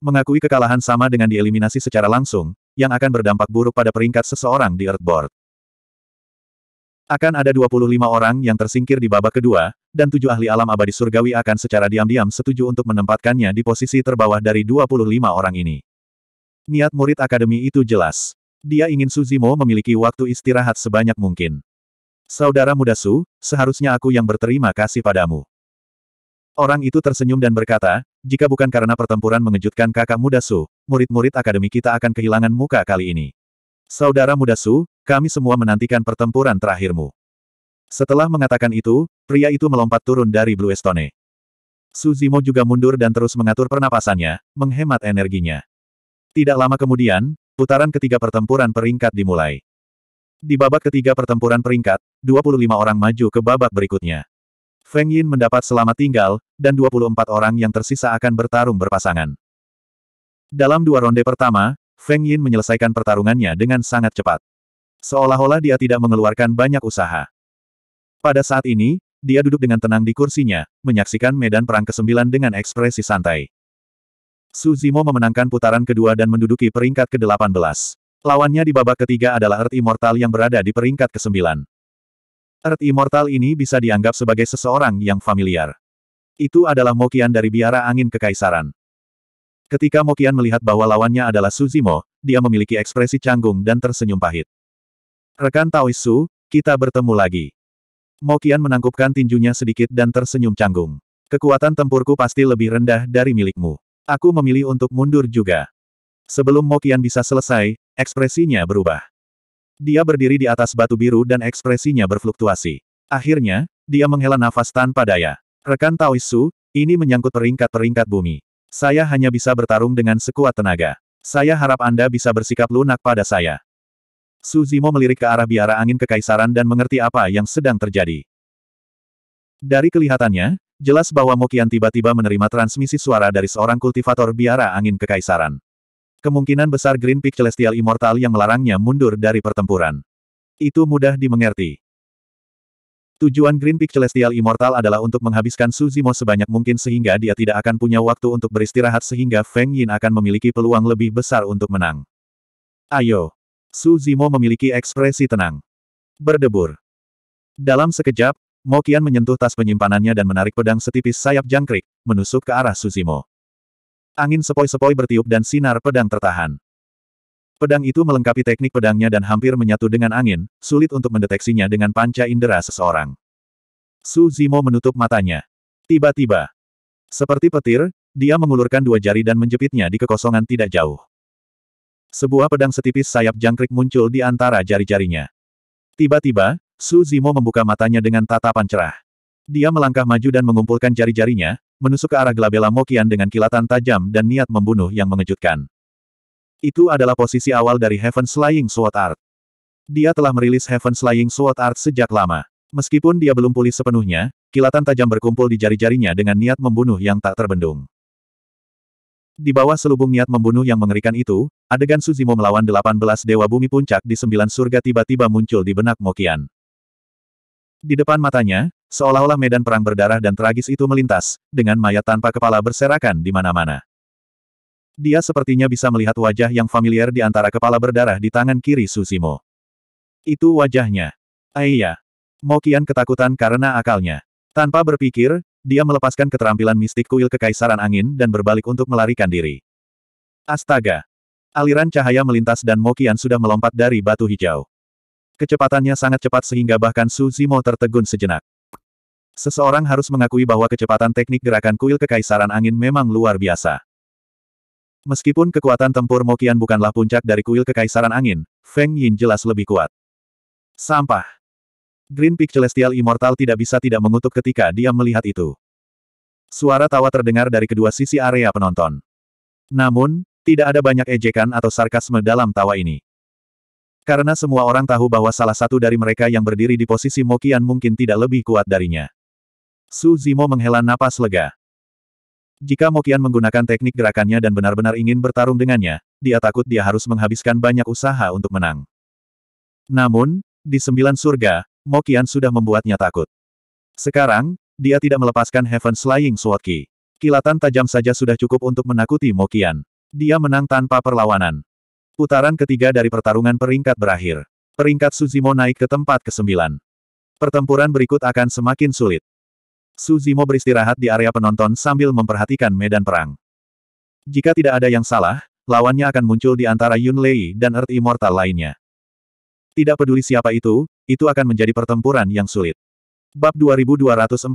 Mengakui kekalahan sama dengan dieliminasi secara langsung, yang akan berdampak buruk pada peringkat seseorang di Earthboard. Akan ada 25 orang yang tersingkir di babak kedua, dan tujuh ahli alam abadi surgawi akan secara diam-diam setuju untuk menempatkannya di posisi terbawah dari 25 orang ini. Niat murid akademi itu jelas. Dia ingin Suzimo memiliki waktu istirahat sebanyak mungkin. Saudara muda Su, seharusnya aku yang berterima kasih padamu. Orang itu tersenyum dan berkata, jika bukan karena pertempuran mengejutkan kakak muda Su, murid-murid akademi kita akan kehilangan muka kali ini. Saudara muda Su, kami semua menantikan pertempuran terakhirmu. Setelah mengatakan itu, pria itu melompat turun dari Blue Stone. Suzimo juga mundur dan terus mengatur pernapasannya, menghemat energinya. Tidak lama kemudian, putaran ketiga pertempuran peringkat dimulai. Di babak ketiga pertempuran peringkat, 25 orang maju ke babak berikutnya. Feng Yin mendapat selamat tinggal, dan 24 orang yang tersisa akan bertarung berpasangan. Dalam dua ronde pertama, Feng Yin menyelesaikan pertarungannya dengan sangat cepat. Seolah-olah dia tidak mengeluarkan banyak usaha. Pada saat ini, dia duduk dengan tenang di kursinya, menyaksikan medan perang ke-9 dengan ekspresi santai. Su Zimo memenangkan putaran kedua dan menduduki peringkat ke-18. Lawannya di babak ketiga adalah Earth Immortal yang berada di peringkat ke-9. Earth Immortal ini bisa dianggap sebagai seseorang yang familiar. Itu adalah Mokian dari biara angin kekaisaran. Ketika Mokian melihat bahwa lawannya adalah Suzimo, dia memiliki ekspresi canggung dan tersenyum pahit. Rekan Taoisu, kita bertemu lagi. Mokian menangkupkan tinjunya sedikit dan tersenyum canggung. Kekuatan tempurku pasti lebih rendah dari milikmu. Aku memilih untuk mundur juga. Sebelum Mokian bisa selesai, ekspresinya berubah. Dia berdiri di atas batu biru dan ekspresinya berfluktuasi. Akhirnya, dia menghela nafas tanpa daya. Rekan Taoisu, ini menyangkut peringkat-peringkat bumi. Saya hanya bisa bertarung dengan sekuat tenaga. Saya harap Anda bisa bersikap lunak pada saya. Suzimo melirik ke arah biara angin kekaisaran dan mengerti apa yang sedang terjadi. Dari kelihatannya, jelas bahwa Mokian tiba-tiba menerima transmisi suara dari seorang kultivator biara angin kekaisaran. Kemungkinan besar Green Peak Celestial Immortal yang melarangnya mundur dari pertempuran. Itu mudah dimengerti. Tujuan Green Peak Celestial Immortal adalah untuk menghabiskan Suzimo sebanyak mungkin sehingga dia tidak akan punya waktu untuk beristirahat sehingga Feng Yin akan memiliki peluang lebih besar untuk menang. Ayo, Su Zimo memiliki ekspresi tenang. Berdebur. Dalam sekejap, Mokian menyentuh tas penyimpanannya dan menarik pedang setipis sayap jangkrik, menusuk ke arah Su Zimo. Angin sepoi-sepoi bertiup dan sinar pedang tertahan. Pedang itu melengkapi teknik pedangnya dan hampir menyatu dengan angin, sulit untuk mendeteksinya dengan panca indera seseorang. Su Zimo menutup matanya. Tiba-tiba, seperti petir, dia mengulurkan dua jari dan menjepitnya di kekosongan tidak jauh. Sebuah pedang setipis sayap jangkrik muncul di antara jari-jarinya. Tiba-tiba, Su Zimo membuka matanya dengan tatapan cerah. Dia melangkah maju dan mengumpulkan jari-jarinya, menusuk ke arah gelabela Mokian dengan kilatan tajam dan niat membunuh yang mengejutkan. Itu adalah posisi awal dari Heaven Slaying Sword Art. Dia telah merilis Heaven Slaying Sword Art sejak lama. Meskipun dia belum pulih sepenuhnya, kilatan tajam berkumpul di jari-jarinya dengan niat membunuh yang tak terbendung. Di bawah selubung niat membunuh yang mengerikan itu, adegan Suzimo melawan 18 dewa bumi puncak di sembilan surga tiba-tiba muncul di benak Mokian. Di depan matanya, seolah-olah medan perang berdarah dan tragis itu melintas, dengan mayat tanpa kepala berserakan di mana-mana. Dia sepertinya bisa melihat wajah yang familiar di antara kepala berdarah di tangan kiri Susimo. Itu wajahnya. Aiyah, ah Mokian ketakutan karena akalnya. Tanpa berpikir, dia melepaskan keterampilan mistik kuil kekaisaran angin dan berbalik untuk melarikan diri. Astaga! Aliran cahaya melintas dan Mokian sudah melompat dari batu hijau. Kecepatannya sangat cepat sehingga bahkan Su Zimo tertegun sejenak. Seseorang harus mengakui bahwa kecepatan teknik gerakan kuil kekaisaran angin memang luar biasa. Meskipun kekuatan tempur Mokian bukanlah puncak dari kuil kekaisaran angin, Feng Yin jelas lebih kuat. Sampah. Green Peak Celestial Immortal tidak bisa tidak mengutuk ketika dia melihat itu. Suara tawa terdengar dari kedua sisi area penonton. Namun, tidak ada banyak ejekan atau sarkasme dalam tawa ini. Karena semua orang tahu bahwa salah satu dari mereka yang berdiri di posisi Mokian mungkin tidak lebih kuat darinya. Su Zimo menghela napas lega. Jika Mokian menggunakan teknik gerakannya dan benar-benar ingin bertarung dengannya, dia takut dia harus menghabiskan banyak usaha untuk menang. Namun, di sembilan surga, Mokian sudah membuatnya takut. Sekarang, dia tidak melepaskan Heaven Slaying Sword Qi. Kilatan tajam saja sudah cukup untuk menakuti Mokian. Dia menang tanpa perlawanan. Putaran ketiga dari pertarungan peringkat berakhir. Peringkat Suzimo naik ke tempat ke-9. Pertempuran berikut akan semakin sulit. Suzimo beristirahat di area penonton sambil memperhatikan medan perang. Jika tidak ada yang salah, lawannya akan muncul di antara Yun Lei dan Earth Immortal lainnya. Tidak peduli siapa itu, itu akan menjadi pertempuran yang sulit. Bab 2245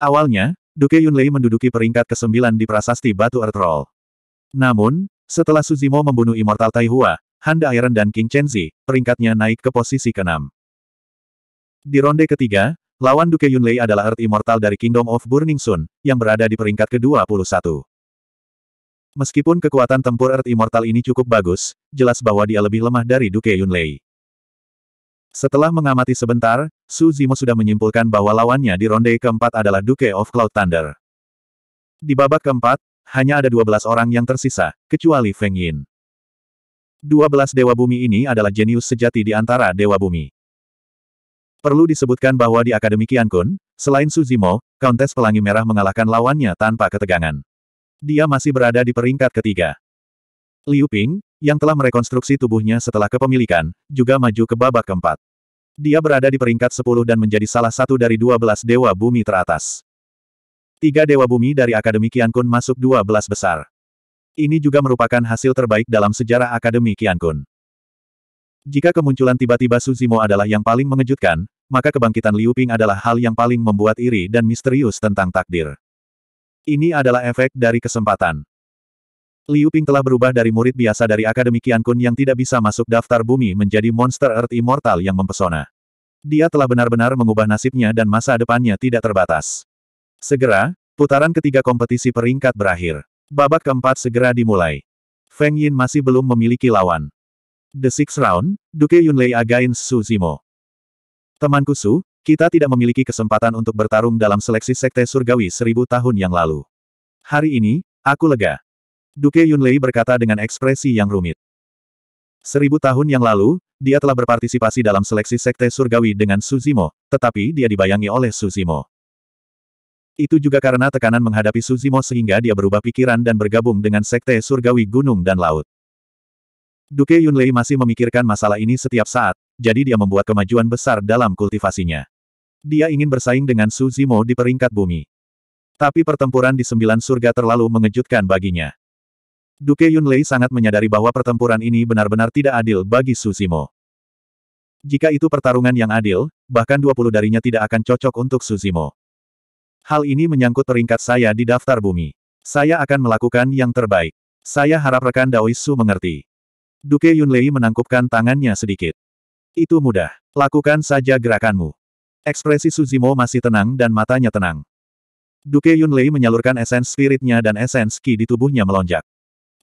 Awalnya, Duke Yunlei menduduki peringkat ke-9 di prasasti Batu Ertrol. Namun, setelah Suzimo membunuh Immortal Taihua, Handa Iron dan King Chenzi, peringkatnya naik ke posisi ke-6. Di ronde ketiga, lawan Duke Yunlei adalah Earth Immortal dari Kingdom of Burning Sun, yang berada di peringkat ke-21. Meskipun kekuatan tempur Earth Immortal ini cukup bagus, jelas bahwa dia lebih lemah dari Duke Yunlei. Setelah mengamati sebentar, Su Zimo sudah menyimpulkan bahwa lawannya di ronde keempat adalah Duke of Cloud Thunder. Di babak keempat, hanya ada 12 orang yang tersisa, kecuali Feng Yin. 12 Dewa Bumi ini adalah jenius sejati di antara Dewa Bumi. Perlu disebutkan bahwa di Akademi Kun, selain Su Zimo, Countess Pelangi Merah mengalahkan lawannya tanpa ketegangan. Dia masih berada di peringkat ketiga. Liu Ping, yang telah merekonstruksi tubuhnya setelah kepemilikan, juga maju ke babak keempat. Dia berada di peringkat 10 dan menjadi salah satu dari 12 dewa bumi teratas. Tiga dewa bumi dari Akademi Kian Kun masuk 12 besar. Ini juga merupakan hasil terbaik dalam sejarah Akademi Kian Kun. Jika kemunculan tiba-tiba Suzimo adalah yang paling mengejutkan, maka kebangkitan Liu Ping adalah hal yang paling membuat iri dan misterius tentang takdir. Ini adalah efek dari kesempatan. Liu Ping telah berubah dari murid biasa dari Akademi Qiankun Kun yang tidak bisa masuk daftar bumi menjadi Monster Earth Immortal yang mempesona. Dia telah benar-benar mengubah nasibnya dan masa depannya tidak terbatas. Segera, putaran ketiga kompetisi peringkat berakhir. Babak keempat segera dimulai. Feng Yin masih belum memiliki lawan. The Sixth Round, Duke Yunlei against Su Zimo. Temanku Su, kita tidak memiliki kesempatan untuk bertarung dalam seleksi Sekte Surgawi seribu tahun yang lalu. Hari ini, aku lega. Duke Yunlei berkata dengan ekspresi yang rumit. Seribu tahun yang lalu, dia telah berpartisipasi dalam seleksi Sekte Surgawi dengan Suzimo, tetapi dia dibayangi oleh Suzimo. Itu juga karena tekanan menghadapi Suzimo sehingga dia berubah pikiran dan bergabung dengan Sekte Surgawi Gunung dan Laut. Duke Yunlei masih memikirkan masalah ini setiap saat, jadi dia membuat kemajuan besar dalam kultivasinya. Dia ingin bersaing dengan Suzimo di peringkat bumi. Tapi pertempuran di sembilan surga terlalu mengejutkan baginya. Duke Yunlei sangat menyadari bahwa pertempuran ini benar-benar tidak adil bagi Suzimo. Jika itu pertarungan yang adil, bahkan 20 darinya tidak akan cocok untuk Suzimo. Hal ini menyangkut peringkat saya di daftar bumi. Saya akan melakukan yang terbaik. Saya harap rekan Daoisu mengerti. Duke Yunlei menangkupkan tangannya sedikit. Itu mudah. Lakukan saja gerakanmu. Ekspresi Suzimo masih tenang dan matanya tenang. Duke Yunlei menyalurkan esens spiritnya dan esens ki di tubuhnya melonjak.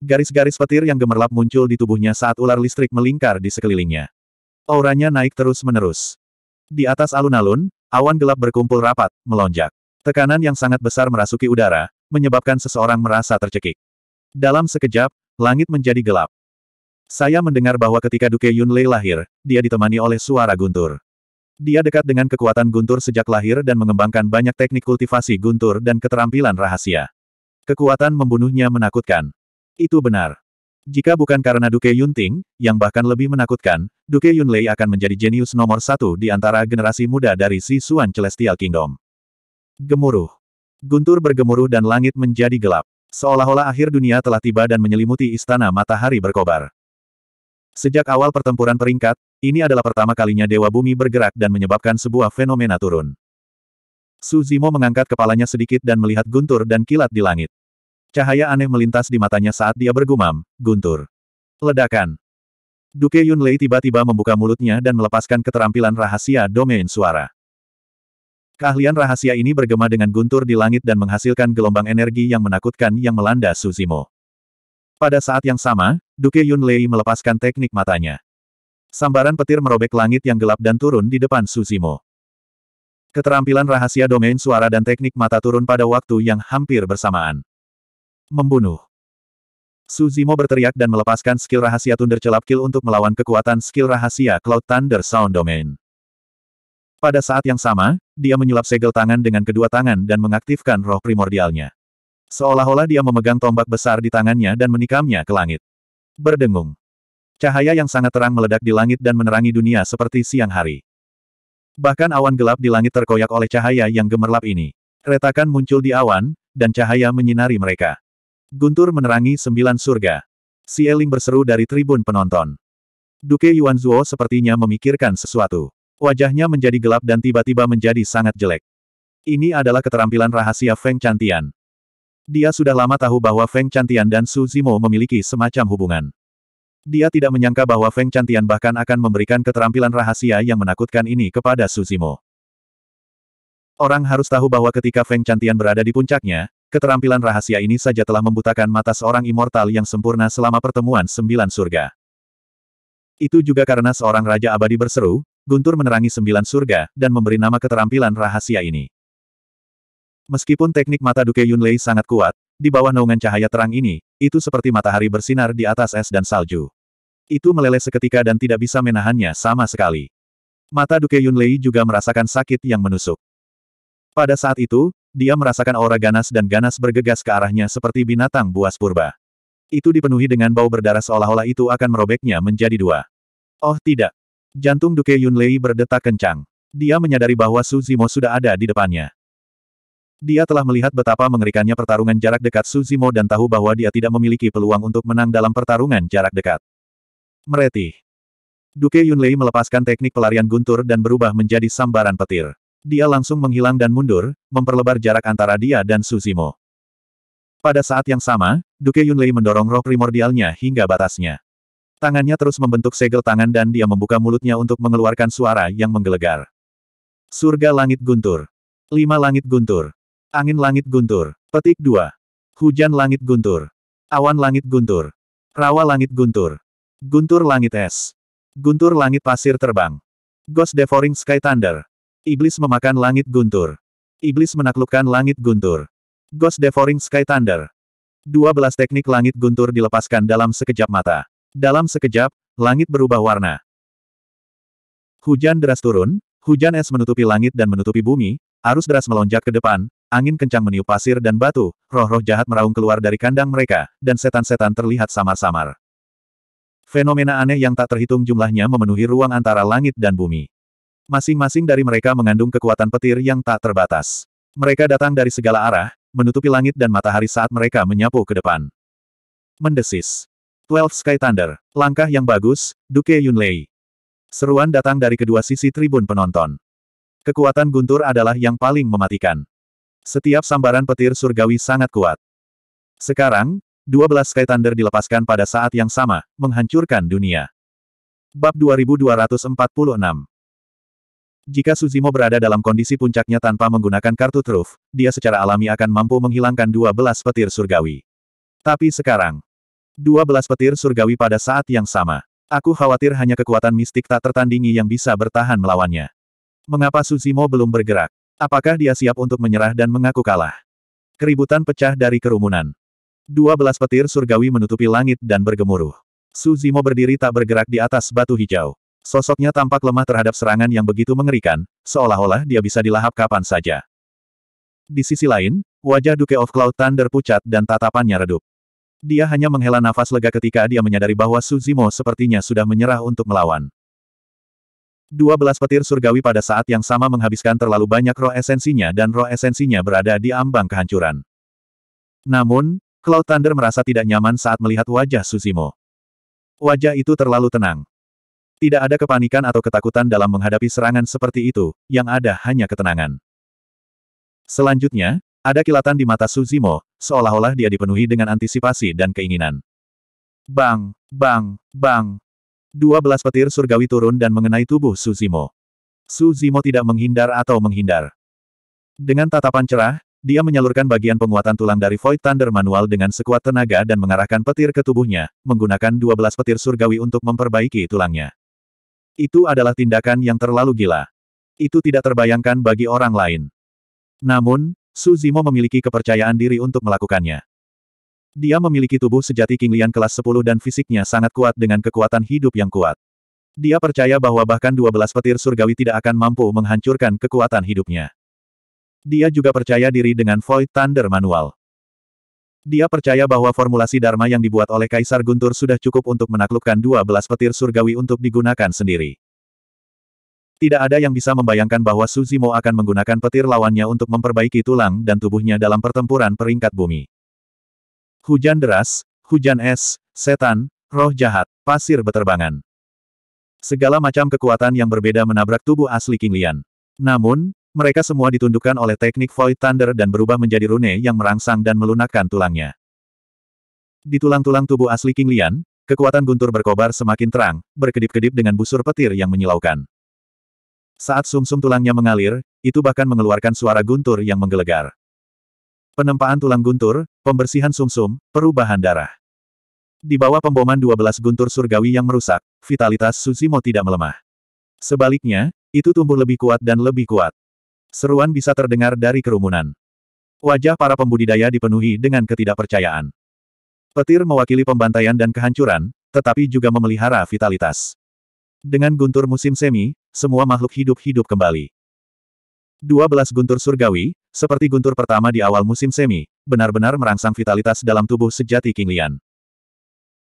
Garis-garis petir yang gemerlap muncul di tubuhnya saat ular listrik melingkar di sekelilingnya. Auranya naik terus-menerus. Di atas alun-alun, awan gelap berkumpul rapat, melonjak. Tekanan yang sangat besar merasuki udara, menyebabkan seseorang merasa tercekik. Dalam sekejap, langit menjadi gelap. Saya mendengar bahwa ketika Duke Yun Lei lahir, dia ditemani oleh suara guntur. Dia dekat dengan kekuatan guntur sejak lahir dan mengembangkan banyak teknik kultivasi guntur dan keterampilan rahasia. Kekuatan membunuhnya menakutkan. Itu benar. Jika bukan karena Duke Yunting, yang bahkan lebih menakutkan, Duke Yunlei akan menjadi jenius nomor satu di antara generasi muda dari si Suan Celestial Kingdom. Gemuruh. Guntur bergemuruh dan langit menjadi gelap. Seolah-olah akhir dunia telah tiba dan menyelimuti istana matahari berkobar. Sejak awal pertempuran peringkat, ini adalah pertama kalinya Dewa Bumi bergerak dan menyebabkan sebuah fenomena turun. Suzimo mengangkat kepalanya sedikit dan melihat guntur dan kilat di langit. Cahaya aneh melintas di matanya saat dia bergumam, guntur. Ledakan. Duke Yunlei tiba-tiba membuka mulutnya dan melepaskan keterampilan rahasia domain suara. Keahlian rahasia ini bergema dengan guntur di langit dan menghasilkan gelombang energi yang menakutkan yang melanda Suzimo. Pada saat yang sama, Duke Yunlei melepaskan teknik matanya. Sambaran petir merobek langit yang gelap dan turun di depan Suzimo. Keterampilan rahasia domain suara dan teknik mata turun pada waktu yang hampir bersamaan. Membunuh. Suzimo berteriak dan melepaskan skill rahasia Thunder Celap Kill untuk melawan kekuatan skill rahasia Cloud Thunder Sound Domain. Pada saat yang sama, dia menyulap segel tangan dengan kedua tangan dan mengaktifkan roh primordialnya. Seolah-olah dia memegang tombak besar di tangannya dan menikamnya ke langit. Berdengung. Cahaya yang sangat terang meledak di langit dan menerangi dunia seperti siang hari. Bahkan awan gelap di langit terkoyak oleh cahaya yang gemerlap ini. Retakan muncul di awan, dan cahaya menyinari mereka. Guntur menerangi sembilan surga. Si Eling berseru dari tribun penonton. Duke Yuan Zuo sepertinya memikirkan sesuatu. Wajahnya menjadi gelap dan tiba-tiba menjadi sangat jelek. Ini adalah keterampilan rahasia Feng Chantian. Dia sudah lama tahu bahwa Feng Chantian dan Su Zimo memiliki semacam hubungan. Dia tidak menyangka bahwa Feng Chantian bahkan akan memberikan keterampilan rahasia yang menakutkan ini kepada Su Zimo. Orang harus tahu bahwa ketika Feng Chantian berada di puncaknya, Keterampilan rahasia ini saja telah membutakan mata seorang immortal yang sempurna selama pertemuan sembilan surga. Itu juga karena seorang raja abadi berseru, Guntur menerangi sembilan surga, dan memberi nama keterampilan rahasia ini. Meskipun teknik mata Duke Yunlei sangat kuat, di bawah naungan cahaya terang ini, itu seperti matahari bersinar di atas es dan salju. Itu meleleh seketika dan tidak bisa menahannya sama sekali. Mata Duke Yunlei juga merasakan sakit yang menusuk. Pada saat itu, dia merasakan aura ganas dan ganas bergegas ke arahnya seperti binatang buas purba. Itu dipenuhi dengan bau berdarah seolah-olah itu akan merobeknya menjadi dua. Oh tidak. Jantung Duke Yunlei berdetak kencang. Dia menyadari bahwa Su Zimo sudah ada di depannya. Dia telah melihat betapa mengerikannya pertarungan jarak dekat Su Zimo dan tahu bahwa dia tidak memiliki peluang untuk menang dalam pertarungan jarak dekat. Meretih. Duke Yunlei melepaskan teknik pelarian guntur dan berubah menjadi sambaran petir. Dia langsung menghilang dan mundur, memperlebar jarak antara dia dan Suzimo. Pada saat yang sama, Duke Yunlei mendorong roh primordialnya hingga batasnya. Tangannya terus membentuk segel tangan dan dia membuka mulutnya untuk mengeluarkan suara yang menggelegar. Surga langit guntur. Lima langit guntur. Angin langit guntur. Petik dua. Hujan langit guntur. Awan langit guntur. Rawa langit guntur. Guntur langit es. Guntur langit pasir terbang. Ghost devouring sky thunder. Iblis memakan langit guntur. Iblis menaklukkan langit guntur. Ghost Devouring Sky Thunder. 12 teknik langit guntur dilepaskan dalam sekejap mata. Dalam sekejap, langit berubah warna. Hujan deras turun, hujan es menutupi langit dan menutupi bumi, arus deras melonjak ke depan, angin kencang meniup pasir dan batu, roh-roh jahat meraung keluar dari kandang mereka, dan setan-setan terlihat samar-samar. Fenomena aneh yang tak terhitung jumlahnya memenuhi ruang antara langit dan bumi. Masing-masing dari mereka mengandung kekuatan petir yang tak terbatas. Mereka datang dari segala arah, menutupi langit dan matahari saat mereka menyapu ke depan. Mendesis. Twelve Sky Thunder. Langkah yang bagus, Duke Yunlei. Seruan datang dari kedua sisi tribun penonton. Kekuatan guntur adalah yang paling mematikan. Setiap sambaran petir surgawi sangat kuat. Sekarang, 12 Sky Thunder dilepaskan pada saat yang sama, menghancurkan dunia. Bab 2246 jika Suzimo berada dalam kondisi puncaknya tanpa menggunakan kartu truf, dia secara alami akan mampu menghilangkan 12 petir surgawi. Tapi sekarang, 12 petir surgawi pada saat yang sama. Aku khawatir hanya kekuatan mistik tak tertandingi yang bisa bertahan melawannya. Mengapa Suzimo belum bergerak? Apakah dia siap untuk menyerah dan mengaku kalah? Keributan pecah dari kerumunan. 12 petir surgawi menutupi langit dan bergemuruh. Suzimo berdiri tak bergerak di atas batu hijau. Sosoknya tampak lemah terhadap serangan yang begitu mengerikan, seolah-olah dia bisa dilahap kapan saja. Di sisi lain, wajah Duke of Cloud Thunder pucat dan tatapannya redup. Dia hanya menghela nafas lega ketika dia menyadari bahwa Suzimo sepertinya sudah menyerah untuk melawan. Dua belas petir surgawi pada saat yang sama menghabiskan terlalu banyak roh esensinya dan roh esensinya berada di ambang kehancuran. Namun, Cloud Thunder merasa tidak nyaman saat melihat wajah Suzimo. Wajah itu terlalu tenang. Tidak ada kepanikan atau ketakutan dalam menghadapi serangan seperti itu, yang ada hanya ketenangan. Selanjutnya, ada kilatan di mata Suzimo, seolah-olah dia dipenuhi dengan antisipasi dan keinginan. Bang, bang, bang. Dua belas petir surgawi turun dan mengenai tubuh Suzimo. Suzimo tidak menghindar atau menghindar. Dengan tatapan cerah, dia menyalurkan bagian penguatan tulang dari Void Thunder manual dengan sekuat tenaga dan mengarahkan petir ke tubuhnya, menggunakan dua belas petir surgawi untuk memperbaiki tulangnya. Itu adalah tindakan yang terlalu gila. Itu tidak terbayangkan bagi orang lain. Namun, Suzimo memiliki kepercayaan diri untuk melakukannya. Dia memiliki tubuh sejati Lian kelas 10 dan fisiknya sangat kuat dengan kekuatan hidup yang kuat. Dia percaya bahwa bahkan 12 petir surgawi tidak akan mampu menghancurkan kekuatan hidupnya. Dia juga percaya diri dengan Void Thunder Manual. Dia percaya bahwa formulasi Dharma yang dibuat oleh Kaisar Guntur sudah cukup untuk menaklukkan 12 petir surgawi untuk digunakan sendiri. Tidak ada yang bisa membayangkan bahwa Suzimo akan menggunakan petir lawannya untuk memperbaiki tulang dan tubuhnya dalam pertempuran peringkat bumi. Hujan deras, hujan es, setan, roh jahat, pasir beterbangan. Segala macam kekuatan yang berbeda menabrak tubuh asli King Lian. Namun, mereka semua ditundukkan oleh teknik Void Thunder dan berubah menjadi rune yang merangsang dan melunakkan tulangnya. Di tulang-tulang tubuh asli King Lian, kekuatan guntur berkobar semakin terang, berkedip-kedip dengan busur petir yang menyilaukan. Saat sumsum -sum tulangnya mengalir, itu bahkan mengeluarkan suara guntur yang menggelegar. Penempaan tulang guntur, pembersihan sumsum, -sum, perubahan darah. Di bawah pemboman 12 guntur surgawi yang merusak, vitalitas Suzimo tidak melemah. Sebaliknya, itu tumbuh lebih kuat dan lebih kuat. Seruan bisa terdengar dari kerumunan. Wajah para pembudidaya dipenuhi dengan ketidakpercayaan. Petir mewakili pembantaian dan kehancuran, tetapi juga memelihara vitalitas. Dengan guntur musim semi, semua makhluk hidup hidup kembali. 12 guntur surgawi, seperti guntur pertama di awal musim semi, benar-benar merangsang vitalitas dalam tubuh sejati King Lian.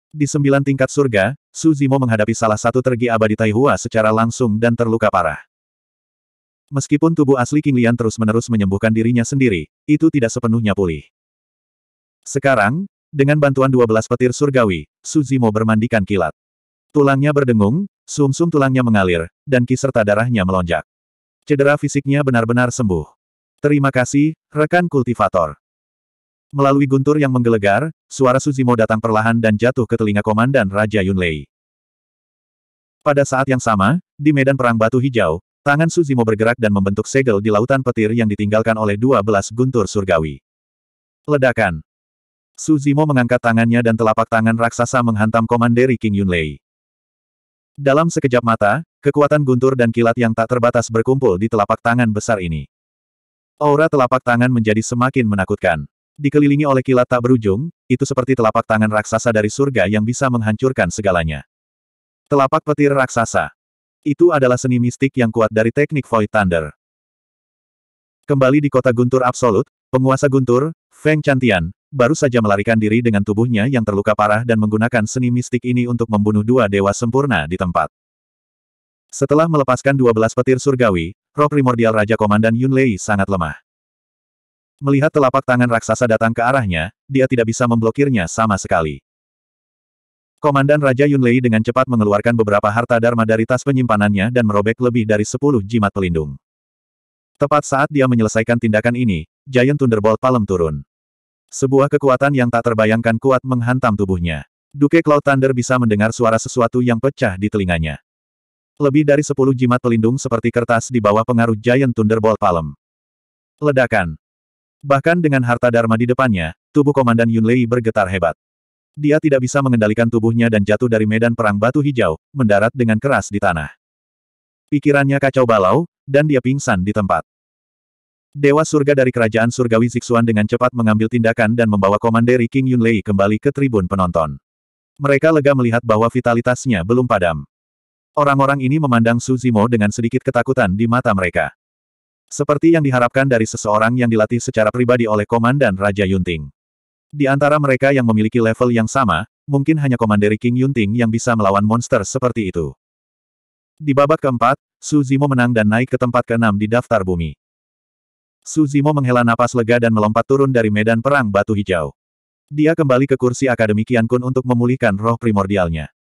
Di sembilan tingkat surga, Suzimo menghadapi salah satu tergi abadi Taihua secara langsung dan terluka parah. Meskipun tubuh asli King Lian terus-menerus menyembuhkan dirinya sendiri, itu tidak sepenuhnya pulih. Sekarang, dengan bantuan 12 petir surgawi, Suzimo bermandikan kilat. Tulangnya berdengung, sumsum -sum tulangnya mengalir, dan ki serta darahnya melonjak. Cedera fisiknya benar-benar sembuh. Terima kasih, rekan kultivator. Melalui guntur yang menggelegar, suara Suzimo datang perlahan dan jatuh ke telinga komandan Raja Yunlei. Pada saat yang sama, di medan perang batu hijau, Tangan Suzimo bergerak dan membentuk segel di lautan petir yang ditinggalkan oleh dua belas guntur surgawi. Ledakan. Suzimo mengangkat tangannya dan telapak tangan raksasa menghantam komanderi King Yunlei. Dalam sekejap mata, kekuatan guntur dan kilat yang tak terbatas berkumpul di telapak tangan besar ini. Aura telapak tangan menjadi semakin menakutkan. Dikelilingi oleh kilat tak berujung, itu seperti telapak tangan raksasa dari surga yang bisa menghancurkan segalanya. Telapak petir raksasa. Itu adalah seni mistik yang kuat dari teknik Void Thunder. Kembali di kota Guntur Absolut, penguasa Guntur, Feng Chantian, baru saja melarikan diri dengan tubuhnya yang terluka parah dan menggunakan seni mistik ini untuk membunuh dua dewa sempurna di tempat. Setelah melepaskan dua belas petir surgawi, roh primordial Raja Komandan Yun Lei sangat lemah. Melihat telapak tangan raksasa datang ke arahnya, dia tidak bisa memblokirnya sama sekali. Komandan Raja Yunlei dengan cepat mengeluarkan beberapa harta dharma dari tas penyimpanannya dan merobek lebih dari sepuluh jimat pelindung. Tepat saat dia menyelesaikan tindakan ini, Giant Thunderbolt Palem turun. Sebuah kekuatan yang tak terbayangkan kuat menghantam tubuhnya. Duke Cloud Thunder bisa mendengar suara sesuatu yang pecah di telinganya. Lebih dari sepuluh jimat pelindung seperti kertas di bawah pengaruh Giant Thunderbolt Palem. Ledakan. Bahkan dengan harta dharma di depannya, tubuh Komandan Yunlei bergetar hebat. Dia tidak bisa mengendalikan tubuhnya dan jatuh dari medan perang batu hijau, mendarat dengan keras di tanah. Pikirannya kacau balau, dan dia pingsan di tempat. Dewa surga dari kerajaan surgawi Zixuan dengan cepat mengambil tindakan dan membawa komanderi King Yunlei kembali ke tribun penonton. Mereka lega melihat bahwa vitalitasnya belum padam. Orang-orang ini memandang Suzimo dengan sedikit ketakutan di mata mereka. Seperti yang diharapkan dari seseorang yang dilatih secara pribadi oleh Komandan Raja Yunting. Di antara mereka yang memiliki level yang sama, mungkin hanya Komanderi King Yunting yang bisa melawan monster seperti itu. Di babak keempat, Su Zimo menang dan naik ke tempat keenam di daftar bumi. Su Zimo menghela napas lega dan melompat turun dari medan perang batu hijau. Dia kembali ke kursi Akademi Kian Kun untuk memulihkan roh primordialnya.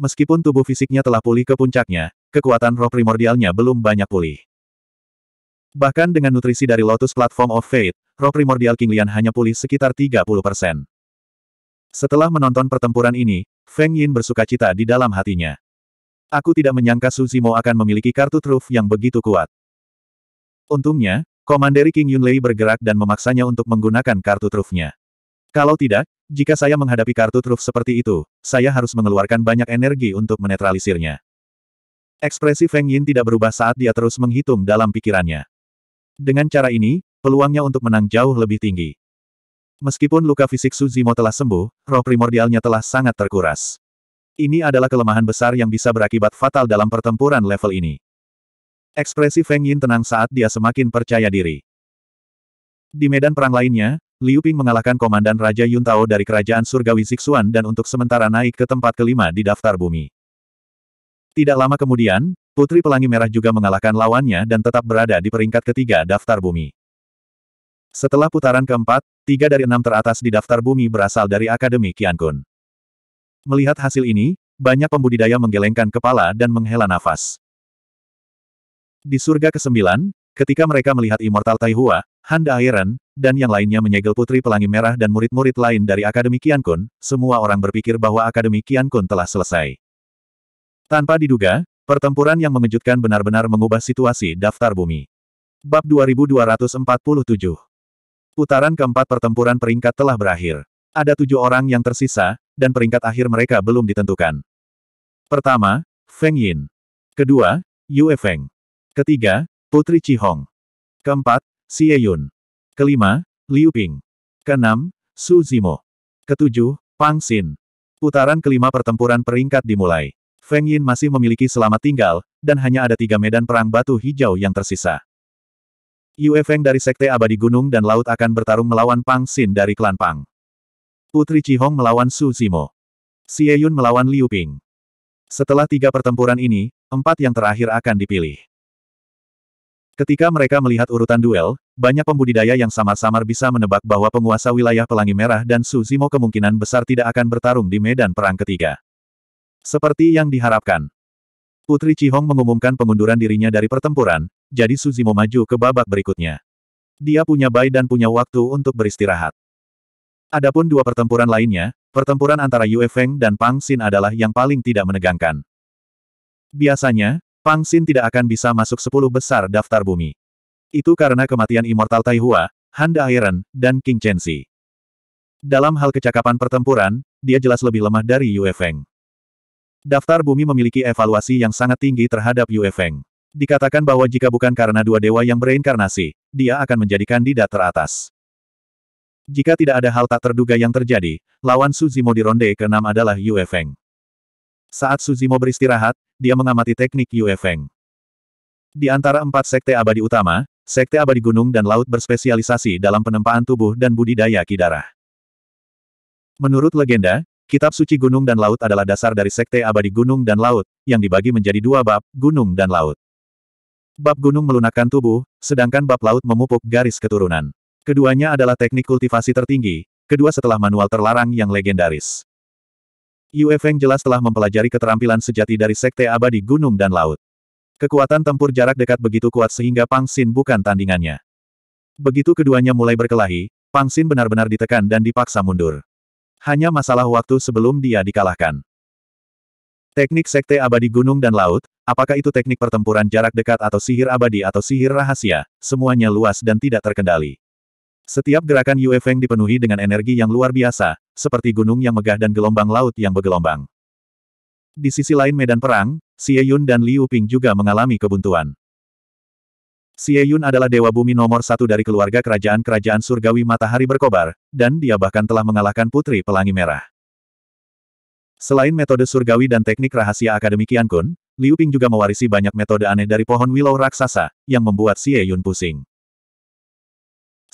Meskipun tubuh fisiknya telah pulih ke puncaknya, kekuatan roh primordialnya belum banyak pulih. Bahkan dengan nutrisi dari Lotus Platform of Fate, roh primordial King Lian hanya pulih sekitar 30 persen. Setelah menonton pertempuran ini, Feng Yin bersuka cita di dalam hatinya. Aku tidak menyangka Su Zimo akan memiliki kartu truf yang begitu kuat. Untungnya, Komanderi King Yunlei bergerak dan memaksanya untuk menggunakan kartu trufnya. Kalau tidak, jika saya menghadapi kartu truf seperti itu, saya harus mengeluarkan banyak energi untuk menetralisirnya. Ekspresi Feng Yin tidak berubah saat dia terus menghitung dalam pikirannya. Dengan cara ini, peluangnya untuk menang jauh lebih tinggi. Meskipun luka fisik Suzimo telah sembuh, roh primordialnya telah sangat terkuras. Ini adalah kelemahan besar yang bisa berakibat fatal dalam pertempuran level ini. Ekspresi Feng Yin tenang saat dia semakin percaya diri. Di medan perang lainnya, Liu Ping mengalahkan Komandan Raja Yun Tao dari Kerajaan Surgawi Zixuan dan untuk sementara naik ke tempat kelima di daftar bumi. Tidak lama kemudian, Putri Pelangi Merah juga mengalahkan lawannya dan tetap berada di peringkat ketiga daftar bumi. Setelah putaran keempat, tiga dari enam teratas di daftar bumi berasal dari Akademi Qiankun. Melihat hasil ini, banyak pembudidaya menggelengkan kepala dan menghela nafas. Di surga ke-9, ketika mereka melihat Immortal Taihua, Handa Iron, dan yang lainnya menyegel Putri Pelangi Merah dan murid-murid lain dari Akademi Qiankun, semua orang berpikir bahwa Akademi Qiankun telah selesai. Tanpa diduga, pertempuran yang mengejutkan benar-benar mengubah situasi daftar bumi. Bab 2247 Putaran keempat pertempuran peringkat telah berakhir. Ada tujuh orang yang tersisa, dan peringkat akhir mereka belum ditentukan. Pertama, Feng Yin. Kedua, Yue Feng. Ketiga, Putri Hong. Keempat, Xie Yun. Kelima, Liu Ping. Keenam, Su Zimo. Ketujuh, Pang Xin. Putaran kelima pertempuran peringkat dimulai. Feng Yin masih memiliki selamat tinggal, dan hanya ada tiga medan perang batu hijau yang tersisa. Yue Feng dari Sekte Abadi Gunung dan Laut akan bertarung melawan Pang Xin dari klan Pang. Putri Cihong melawan Su Zimo. Xie Yun melawan Liu Ping. Setelah tiga pertempuran ini, empat yang terakhir akan dipilih. Ketika mereka melihat urutan duel, banyak pembudidaya yang samar-samar bisa menebak bahwa penguasa wilayah Pelangi Merah dan Su Zimo kemungkinan besar tidak akan bertarung di medan perang ketiga. Seperti yang diharapkan, Putri Cihong mengumumkan pengunduran dirinya dari pertempuran, jadi Suzimo maju ke babak berikutnya. Dia punya bayi dan punya waktu untuk beristirahat. Adapun dua pertempuran lainnya, pertempuran antara Yue Feng dan Pang Xin adalah yang paling tidak menegangkan. Biasanya, Pang Xin tidak akan bisa masuk sepuluh besar daftar bumi. Itu karena kematian Immortal Taihua, Handa Iron, dan King Chen Dalam hal kecakapan pertempuran, dia jelas lebih lemah dari Yue Feng. Daftar bumi memiliki evaluasi yang sangat tinggi terhadap Yue Feng. Dikatakan bahwa jika bukan karena dua dewa yang bereinkarnasi, dia akan menjadi kandidat teratas. Jika tidak ada hal tak terduga yang terjadi, lawan Suzimo di ronde ke-6 adalah Yue Feng. Saat Suzimo beristirahat, dia mengamati teknik Yue Feng. Di antara empat sekte abadi utama, sekte abadi gunung dan laut berspesialisasi dalam penempaan tubuh dan budidaya kidarah. Menurut legenda, Kitab suci gunung dan laut adalah dasar dari sekte abadi gunung dan laut, yang dibagi menjadi dua bab, gunung dan laut. Bab gunung melunakkan tubuh, sedangkan bab laut memupuk garis keturunan. Keduanya adalah teknik kultivasi tertinggi, kedua setelah manual terlarang yang legendaris. Yue Feng jelas telah mempelajari keterampilan sejati dari sekte abadi gunung dan laut. Kekuatan tempur jarak dekat begitu kuat sehingga Pang Xin bukan tandingannya. Begitu keduanya mulai berkelahi, Pang Xin benar-benar ditekan dan dipaksa mundur. Hanya masalah waktu sebelum dia dikalahkan. Teknik Sekte Abadi Gunung dan Laut, apakah itu teknik pertempuran jarak dekat atau sihir abadi atau sihir rahasia, semuanya luas dan tidak terkendali. Setiap gerakan Yue Feng dipenuhi dengan energi yang luar biasa, seperti gunung yang megah dan gelombang laut yang bergelombang. Di sisi lain medan perang, Xie Yun dan Liu Ping juga mengalami kebuntuan. Xie Yun adalah dewa bumi nomor satu dari keluarga kerajaan-kerajaan surgawi matahari berkobar, dan dia bahkan telah mengalahkan Putri Pelangi Merah. Selain metode surgawi dan teknik rahasia Akademi Qian Kun, Liu Ping juga mewarisi banyak metode aneh dari pohon willow raksasa, yang membuat Xie Yun pusing.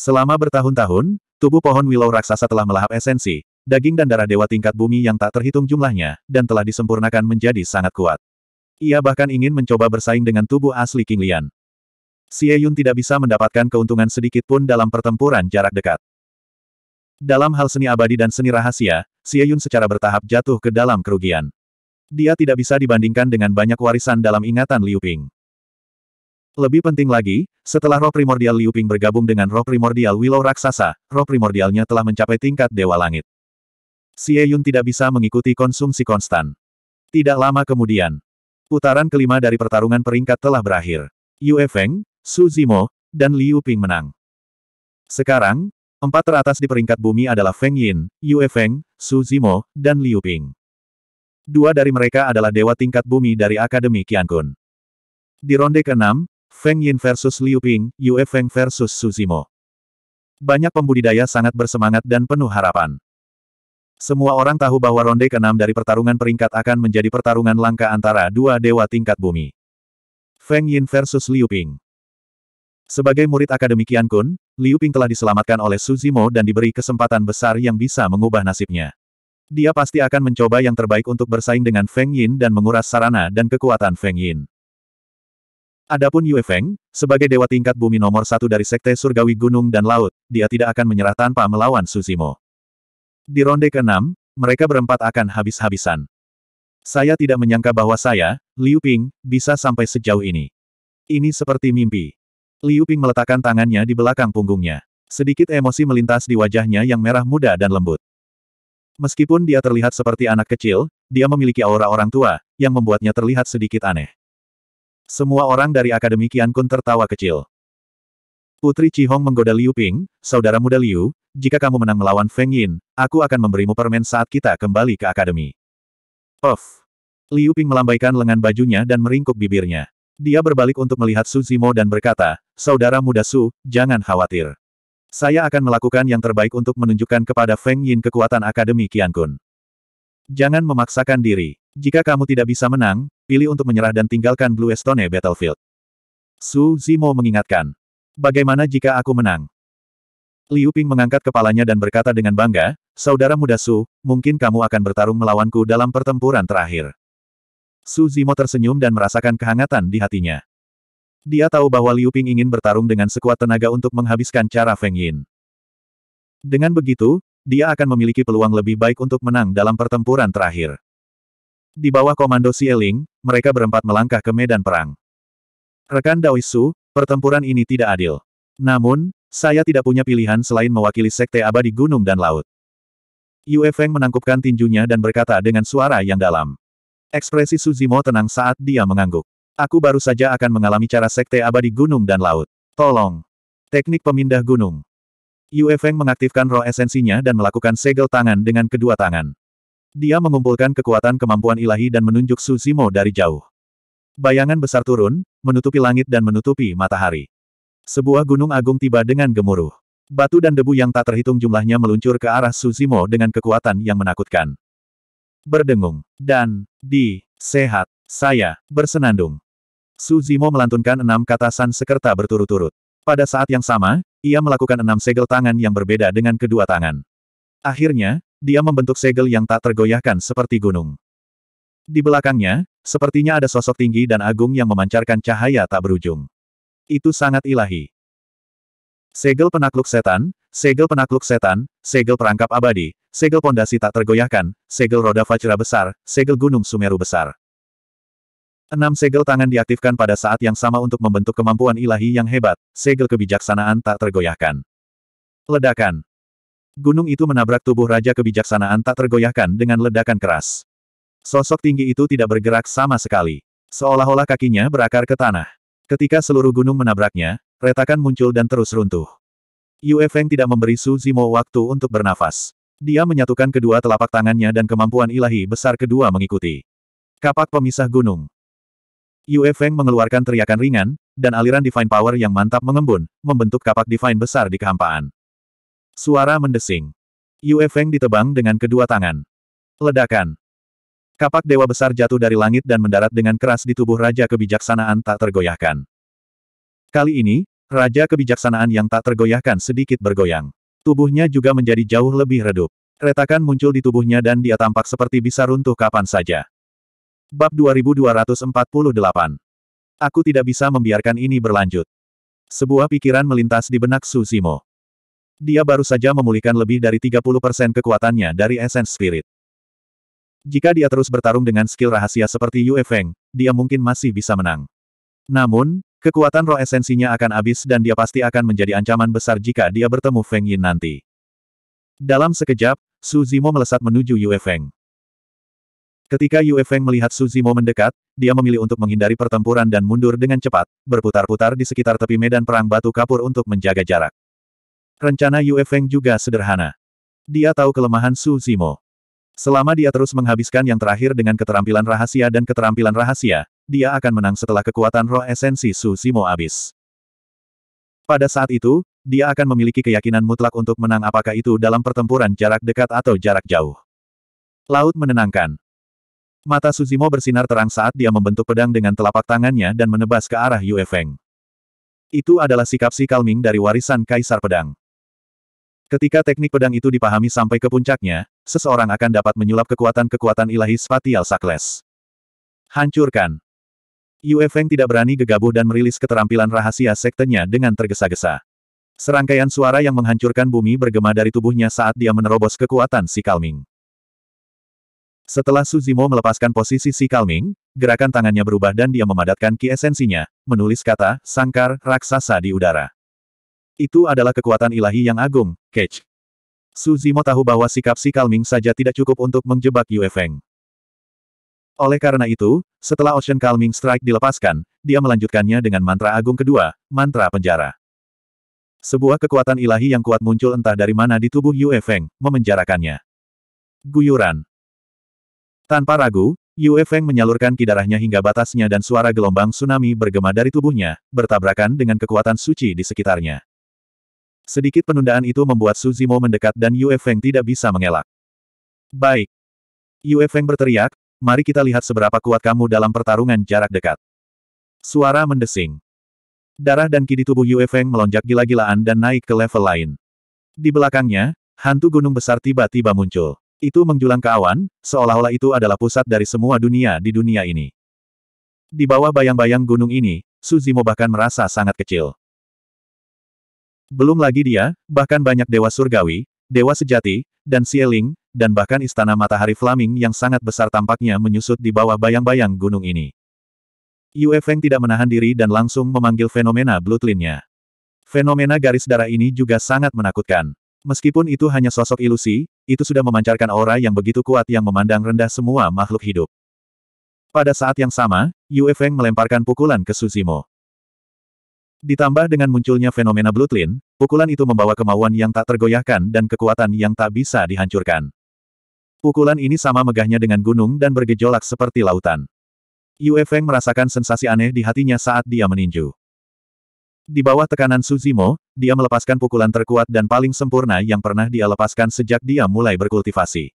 Selama bertahun-tahun, tubuh pohon willow raksasa telah melahap esensi, daging dan darah dewa tingkat bumi yang tak terhitung jumlahnya, dan telah disempurnakan menjadi sangat kuat. Ia bahkan ingin mencoba bersaing dengan tubuh asli King Lian. Xie Yun tidak bisa mendapatkan keuntungan sedikit pun dalam pertempuran jarak dekat. Dalam hal seni abadi dan seni rahasia, Xie Yun secara bertahap jatuh ke dalam kerugian. Dia tidak bisa dibandingkan dengan banyak warisan dalam ingatan Liu Ping. Lebih penting lagi, setelah roh primordial Liu Ping bergabung dengan roh primordial Willow Raksasa, roh primordialnya telah mencapai tingkat Dewa Langit. Xie Yun tidak bisa mengikuti konsumsi konstan. Tidak lama kemudian, putaran kelima dari pertarungan peringkat telah berakhir. Yue Feng, Su Zimo, dan Liu Ping menang. Sekarang, empat teratas di peringkat bumi adalah Feng Yin, Yue Feng, Su Zimo, dan Liu Ping. Dua dari mereka adalah dewa tingkat bumi dari Akademi Qiankun. Di ronde ke-6, Feng Yin versus Liu Ping, Yue Feng versus Su Zimo. Banyak pembudidaya sangat bersemangat dan penuh harapan. Semua orang tahu bahwa ronde ke-6 dari pertarungan peringkat akan menjadi pertarungan langka antara dua dewa tingkat bumi. Feng Yin versus Liu Ping. Sebagai murid Akademi Qian Kun, Liu Ping telah diselamatkan oleh Suzimo dan diberi kesempatan besar yang bisa mengubah nasibnya. Dia pasti akan mencoba yang terbaik untuk bersaing dengan Feng Yin dan menguras sarana dan kekuatan Feng Yin. Adapun Yue Feng, sebagai dewa tingkat bumi nomor satu dari Sekte Surgawi Gunung dan Laut, dia tidak akan menyerah tanpa melawan Suzimo. Di ronde ke-6, mereka berempat akan habis-habisan. Saya tidak menyangka bahwa saya, Liu Ping, bisa sampai sejauh ini. Ini seperti mimpi. Liu Ping meletakkan tangannya di belakang punggungnya. Sedikit emosi melintas di wajahnya yang merah muda dan lembut. Meskipun dia terlihat seperti anak kecil, dia memiliki aura orang tua, yang membuatnya terlihat sedikit aneh. Semua orang dari Akademi Kian Kun tertawa kecil. Putri Cihong menggoda Liu Ping, saudara muda Liu, jika kamu menang melawan Feng Yin, aku akan memberimu permen saat kita kembali ke Akademi. Of! Liu Ping melambaikan lengan bajunya dan meringkuk bibirnya. Dia berbalik untuk melihat Su Zimo dan berkata, Saudara muda Su, jangan khawatir. Saya akan melakukan yang terbaik untuk menunjukkan kepada Feng Yin kekuatan Akademi Qiankun. Kun. Jangan memaksakan diri. Jika kamu tidak bisa menang, pilih untuk menyerah dan tinggalkan Blue Stone Battlefield. Su Zimo mengingatkan. Bagaimana jika aku menang? Liu Ping mengangkat kepalanya dan berkata dengan bangga, Saudara muda Su, mungkin kamu akan bertarung melawanku dalam pertempuran terakhir. Su Zimo tersenyum dan merasakan kehangatan di hatinya. Dia tahu bahwa Liu Ping ingin bertarung dengan sekuat tenaga untuk menghabiskan cara Feng Yin. Dengan begitu, dia akan memiliki peluang lebih baik untuk menang dalam pertempuran terakhir. Di bawah komando Xie Ling, mereka berempat melangkah ke medan perang. Rekan Su, pertempuran ini tidak adil. Namun, saya tidak punya pilihan selain mewakili Sekte Abadi Gunung dan Laut. Yue Feng menangkupkan tinjunya dan berkata dengan suara yang dalam. Ekspresi Suzimo tenang saat dia mengangguk. Aku baru saja akan mengalami cara sekte abadi gunung dan laut. Tolong. Teknik pemindah gunung. Yue Feng mengaktifkan roh esensinya dan melakukan segel tangan dengan kedua tangan. Dia mengumpulkan kekuatan kemampuan ilahi dan menunjuk Suzimo dari jauh. Bayangan besar turun, menutupi langit dan menutupi matahari. Sebuah gunung agung tiba dengan gemuruh. Batu dan debu yang tak terhitung jumlahnya meluncur ke arah Suzimo dengan kekuatan yang menakutkan berdengung, dan, di, sehat, saya, bersenandung. Suzimo melantunkan enam kata sekerta berturut-turut. Pada saat yang sama, ia melakukan enam segel tangan yang berbeda dengan kedua tangan. Akhirnya, dia membentuk segel yang tak tergoyahkan seperti gunung. Di belakangnya, sepertinya ada sosok tinggi dan agung yang memancarkan cahaya tak berujung. Itu sangat ilahi. Segel penakluk setan, segel penakluk setan, segel perangkap abadi, segel pondasi tak tergoyahkan, segel roda fajra besar, segel gunung Sumeru besar. Enam segel tangan diaktifkan pada saat yang sama untuk membentuk kemampuan ilahi yang hebat, segel kebijaksanaan tak tergoyahkan. Ledakan. Gunung itu menabrak tubuh Raja Kebijaksanaan tak tergoyahkan dengan ledakan keras. Sosok tinggi itu tidak bergerak sama sekali. Seolah-olah kakinya berakar ke tanah. Ketika seluruh gunung menabraknya, retakan muncul dan terus runtuh. Yue Feng tidak memberi Su Zimo waktu untuk bernafas. Dia menyatukan kedua telapak tangannya dan kemampuan ilahi besar kedua mengikuti. Kapak pemisah gunung. Yue Feng mengeluarkan teriakan ringan, dan aliran Divine Power yang mantap mengembun, membentuk kapak Divine besar di kehampaan. Suara mendesing. Yue Feng ditebang dengan kedua tangan. Ledakan. Kapak dewa besar jatuh dari langit dan mendarat dengan keras di tubuh Raja Kebijaksanaan tak tergoyahkan. Kali ini, Raja kebijaksanaan yang tak tergoyahkan sedikit bergoyang. Tubuhnya juga menjadi jauh lebih redup. Retakan muncul di tubuhnya dan dia tampak seperti bisa runtuh kapan saja. Bab 2248 Aku tidak bisa membiarkan ini berlanjut. Sebuah pikiran melintas di benak Susimo. Dia baru saja memulihkan lebih dari 30% kekuatannya dari Essence Spirit. Jika dia terus bertarung dengan skill rahasia seperti Yue Feng, dia mungkin masih bisa menang. Namun, Kekuatan roh esensinya akan habis dan dia pasti akan menjadi ancaman besar jika dia bertemu Feng Yin nanti. Dalam sekejap, Su Zimo melesat menuju Yue Feng. Ketika Yue Feng melihat Su Zimo mendekat, dia memilih untuk menghindari pertempuran dan mundur dengan cepat, berputar-putar di sekitar tepi medan perang batu kapur untuk menjaga jarak. Rencana Yue Feng juga sederhana. Dia tahu kelemahan Su Zimo. Selama dia terus menghabiskan yang terakhir dengan keterampilan rahasia dan keterampilan rahasia, dia akan menang setelah kekuatan roh esensi Su Simo habis. Pada saat itu, dia akan memiliki keyakinan mutlak untuk menang apakah itu dalam pertempuran jarak dekat atau jarak jauh. Laut menenangkan. Mata Suzimo bersinar terang saat dia membentuk pedang dengan telapak tangannya dan menebas ke arah Yue Feng. Itu adalah sikap si Kalming dari warisan Kaisar Pedang. Ketika teknik pedang itu dipahami sampai ke puncaknya, seseorang akan dapat menyulap kekuatan-kekuatan ilahi spatial sakles. Hancurkan. Yue Feng tidak berani gegabah dan merilis keterampilan rahasia sektenya dengan tergesa-gesa. Serangkaian suara yang menghancurkan bumi bergema dari tubuhnya saat dia menerobos kekuatan si Kalming. Setelah Suzimo melepaskan posisi si Kalming, gerakan tangannya berubah dan dia memadatkan ki esensinya, menulis kata, sangkar, raksasa di udara. Itu adalah kekuatan ilahi yang agung, Cage. Suzimo tahu bahwa sikap si Kalming saja tidak cukup untuk menjebak Yue Feng. Oleh karena itu, setelah Ocean Calming Strike dilepaskan, dia melanjutkannya dengan mantra agung kedua, mantra penjara. Sebuah kekuatan ilahi yang kuat muncul entah dari mana di tubuh Yue Feng, memenjarakannya. Guyuran. Tanpa ragu, Yue Feng menyalurkan kidarahnya hingga batasnya dan suara gelombang tsunami bergema dari tubuhnya, bertabrakan dengan kekuatan suci di sekitarnya. Sedikit penundaan itu membuat Suzimo mendekat dan Yue Feng tidak bisa mengelak. Baik. Yue Feng berteriak, Mari kita lihat seberapa kuat kamu dalam pertarungan jarak dekat. Suara mendesing. Darah dan kidi tubuh Yue Feng melonjak gila-gilaan dan naik ke level lain. Di belakangnya, hantu gunung besar tiba-tiba muncul. Itu menjulang ke awan, seolah-olah itu adalah pusat dari semua dunia di dunia ini. Di bawah bayang-bayang gunung ini, Suzimo bahkan merasa sangat kecil. Belum lagi dia, bahkan banyak dewa surgawi, dewa sejati, dan Sieling, dan bahkan istana matahari Flaming yang sangat besar tampaknya menyusut di bawah bayang-bayang gunung ini. Yue Feng tidak menahan diri dan langsung memanggil fenomena bloodline-nya. Fenomena garis darah ini juga sangat menakutkan. Meskipun itu hanya sosok ilusi, itu sudah memancarkan aura yang begitu kuat yang memandang rendah semua makhluk hidup. Pada saat yang sama, Yue Feng melemparkan pukulan ke Suzimo. Ditambah dengan munculnya fenomena Bloodline, pukulan itu membawa kemauan yang tak tergoyahkan dan kekuatan yang tak bisa dihancurkan. Pukulan ini sama megahnya dengan gunung dan bergejolak seperti lautan. Yue Feng merasakan sensasi aneh di hatinya saat dia meninju. Di bawah tekanan Suzimo, dia melepaskan pukulan terkuat dan paling sempurna yang pernah dia lepaskan sejak dia mulai berkultivasi.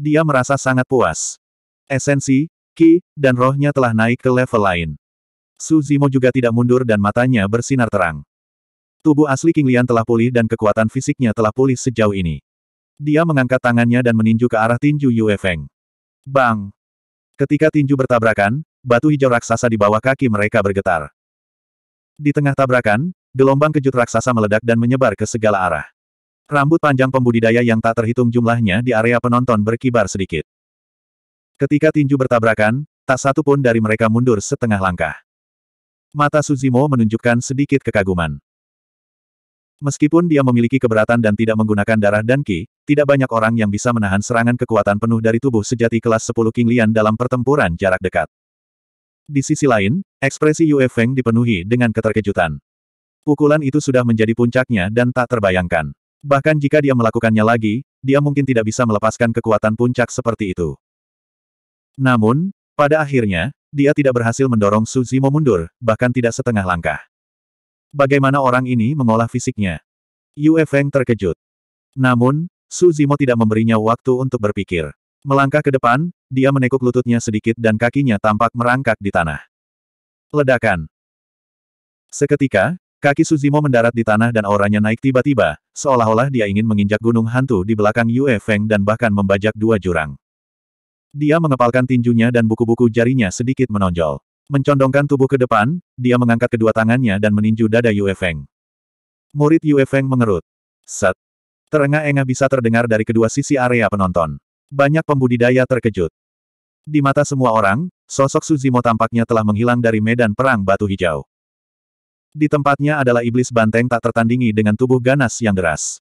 Dia merasa sangat puas. Esensi, ki, dan rohnya telah naik ke level lain. Suzimo juga tidak mundur dan matanya bersinar terang. Tubuh asli King Lian telah pulih dan kekuatan fisiknya telah pulih sejauh ini. Dia mengangkat tangannya dan meninju ke arah tinju Yue Feng. Bang! Ketika tinju bertabrakan, batu hijau raksasa di bawah kaki mereka bergetar. Di tengah tabrakan, gelombang kejut raksasa meledak dan menyebar ke segala arah. Rambut panjang pembudidaya yang tak terhitung jumlahnya di area penonton berkibar sedikit. Ketika tinju bertabrakan, tak satu pun dari mereka mundur setengah langkah. Mata Suzimo menunjukkan sedikit kekaguman. Meskipun dia memiliki keberatan dan tidak menggunakan darah dan ki, tidak banyak orang yang bisa menahan serangan kekuatan penuh dari tubuh sejati kelas 10 King Lian dalam pertempuran jarak dekat. Di sisi lain, ekspresi Yue Feng dipenuhi dengan keterkejutan. Pukulan itu sudah menjadi puncaknya dan tak terbayangkan. Bahkan jika dia melakukannya lagi, dia mungkin tidak bisa melepaskan kekuatan puncak seperti itu. Namun, pada akhirnya, dia tidak berhasil mendorong Su Zimo mundur, bahkan tidak setengah langkah. Bagaimana orang ini mengolah fisiknya? Yue Feng terkejut. Namun, Su Zimo tidak memberinya waktu untuk berpikir. Melangkah ke depan, dia menekuk lututnya sedikit dan kakinya tampak merangkak di tanah. Ledakan. Seketika, kaki Suzimo mendarat di tanah dan auranya naik tiba-tiba, seolah-olah dia ingin menginjak gunung hantu di belakang Yue Feng dan bahkan membajak dua jurang. Dia mengepalkan tinjunya dan buku-buku jarinya sedikit menonjol. Mencondongkan tubuh ke depan, dia mengangkat kedua tangannya dan meninju dada Yue Feng. Murid Yue Feng mengerut. Set. Terengah-engah bisa terdengar dari kedua sisi area penonton. Banyak pembudidaya terkejut. Di mata semua orang, sosok Suzimo tampaknya telah menghilang dari medan perang batu hijau. Di tempatnya adalah iblis banteng tak tertandingi dengan tubuh ganas yang deras.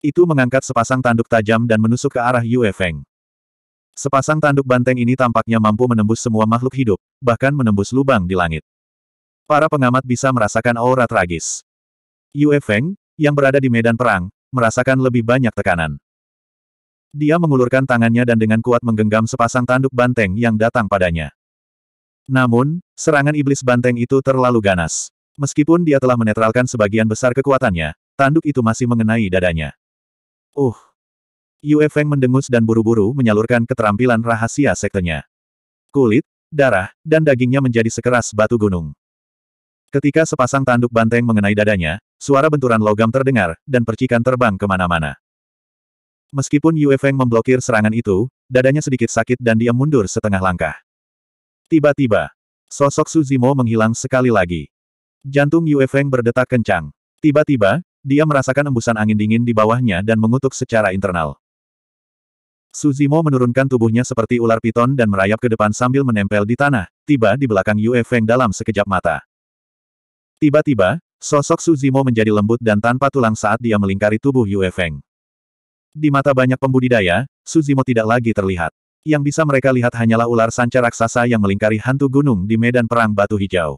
Itu mengangkat sepasang tanduk tajam dan menusuk ke arah Yue Feng. Sepasang tanduk banteng ini tampaknya mampu menembus semua makhluk hidup, bahkan menembus lubang di langit. Para pengamat bisa merasakan aura tragis. Yue Feng, yang berada di medan perang, merasakan lebih banyak tekanan. Dia mengulurkan tangannya dan dengan kuat menggenggam sepasang tanduk banteng yang datang padanya. Namun, serangan iblis banteng itu terlalu ganas. Meskipun dia telah menetralkan sebagian besar kekuatannya, tanduk itu masih mengenai dadanya. Uh, Yue Feng mendengus dan buru-buru menyalurkan keterampilan rahasia sektenya. Kulit, darah, dan dagingnya menjadi sekeras batu gunung. Ketika sepasang tanduk banteng mengenai dadanya, suara benturan logam terdengar, dan percikan terbang kemana-mana. Meskipun Yue Feng memblokir serangan itu, dadanya sedikit sakit dan dia mundur setengah langkah. Tiba-tiba, sosok Suzimo menghilang sekali lagi. Jantung Yue Feng berdetak kencang. Tiba-tiba, dia merasakan embusan angin dingin di bawahnya dan mengutuk secara internal. Suzimo menurunkan tubuhnya seperti ular piton dan merayap ke depan sambil menempel di tanah, tiba di belakang Yue Feng dalam sekejap mata. Tiba-tiba, sosok Suzimo menjadi lembut dan tanpa tulang saat dia melingkari tubuh Yue Feng. Di mata banyak pembudidaya, Suzimo tidak lagi terlihat. Yang bisa mereka lihat hanyalah ular sanca raksasa yang melingkari hantu gunung di medan perang batu hijau.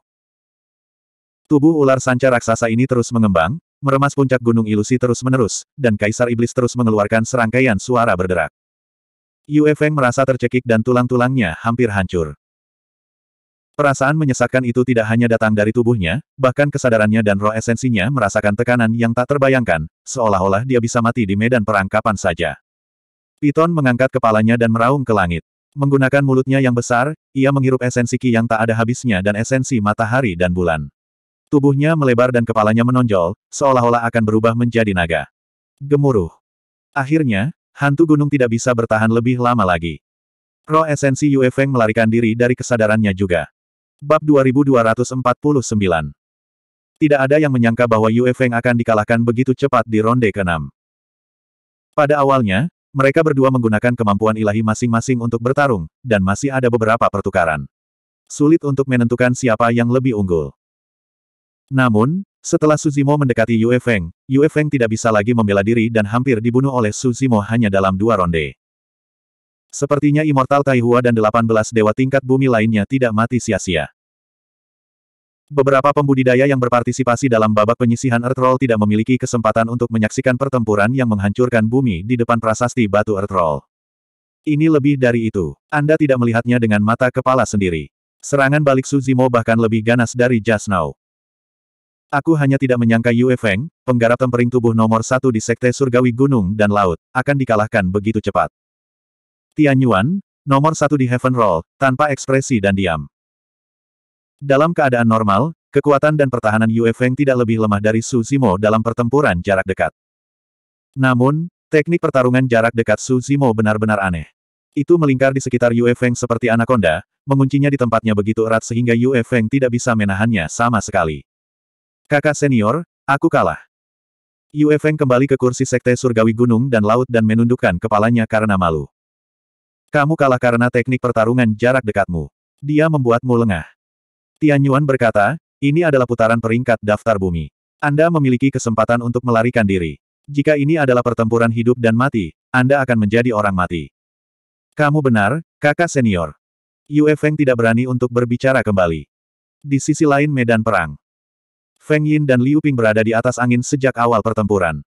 Tubuh ular sanca raksasa ini terus mengembang, meremas puncak gunung ilusi terus-menerus, dan Kaisar Iblis terus mengeluarkan serangkaian suara berderak. Yue Feng merasa tercekik dan tulang-tulangnya hampir hancur. Perasaan menyesakkan itu tidak hanya datang dari tubuhnya, bahkan kesadarannya dan roh esensinya merasakan tekanan yang tak terbayangkan, seolah-olah dia bisa mati di medan perangkapan saja. Piton mengangkat kepalanya dan meraung ke langit. Menggunakan mulutnya yang besar, ia menghirup esensi ki yang tak ada habisnya dan esensi matahari dan bulan. Tubuhnya melebar dan kepalanya menonjol, seolah-olah akan berubah menjadi naga. Gemuruh. Akhirnya, Hantu gunung tidak bisa bertahan lebih lama lagi. Roh esensi Yue Feng melarikan diri dari kesadarannya juga. Bab 2249 Tidak ada yang menyangka bahwa Yue Feng akan dikalahkan begitu cepat di ronde ke-6. Pada awalnya, mereka berdua menggunakan kemampuan ilahi masing-masing untuk bertarung, dan masih ada beberapa pertukaran. Sulit untuk menentukan siapa yang lebih unggul. Namun, setelah Suzimo mendekati Yue Feng, Yue Feng tidak bisa lagi membela diri dan hampir dibunuh oleh Suzimo hanya dalam dua ronde. Sepertinya Immortal Taihua dan 18 dewa tingkat bumi lainnya tidak mati sia-sia. Beberapa pembudidaya yang berpartisipasi dalam babak penyisihan Earthroll tidak memiliki kesempatan untuk menyaksikan pertempuran yang menghancurkan bumi di depan prasasti batu Earthroll. Ini lebih dari itu. Anda tidak melihatnya dengan mata kepala sendiri. Serangan balik Suzimo bahkan lebih ganas dari Just Now. Aku hanya tidak menyangka Yue Feng, penggarap tempering tubuh nomor satu di Sekte Surgawi Gunung dan Laut, akan dikalahkan begitu cepat. Tian Yuan, nomor satu di Heaven Roll, tanpa ekspresi dan diam. Dalam keadaan normal, kekuatan dan pertahanan Yue Feng tidak lebih lemah dari Su Zimo dalam pertempuran jarak dekat. Namun, teknik pertarungan jarak dekat Su Zimo benar-benar aneh. Itu melingkar di sekitar Yue Feng seperti anaconda, menguncinya di tempatnya begitu erat sehingga Yue Feng tidak bisa menahannya sama sekali. Kakak senior, aku kalah. Yue Feng kembali ke kursi sekte surgawi gunung dan laut dan menundukkan kepalanya karena malu. Kamu kalah karena teknik pertarungan jarak dekatmu. Dia membuatmu lengah. Tian Yuan berkata, ini adalah putaran peringkat daftar bumi. Anda memiliki kesempatan untuk melarikan diri. Jika ini adalah pertempuran hidup dan mati, Anda akan menjadi orang mati. Kamu benar, kakak senior. Yue Feng tidak berani untuk berbicara kembali. Di sisi lain medan perang, Feng Yin dan Liu Ping berada di atas angin sejak awal pertempuran.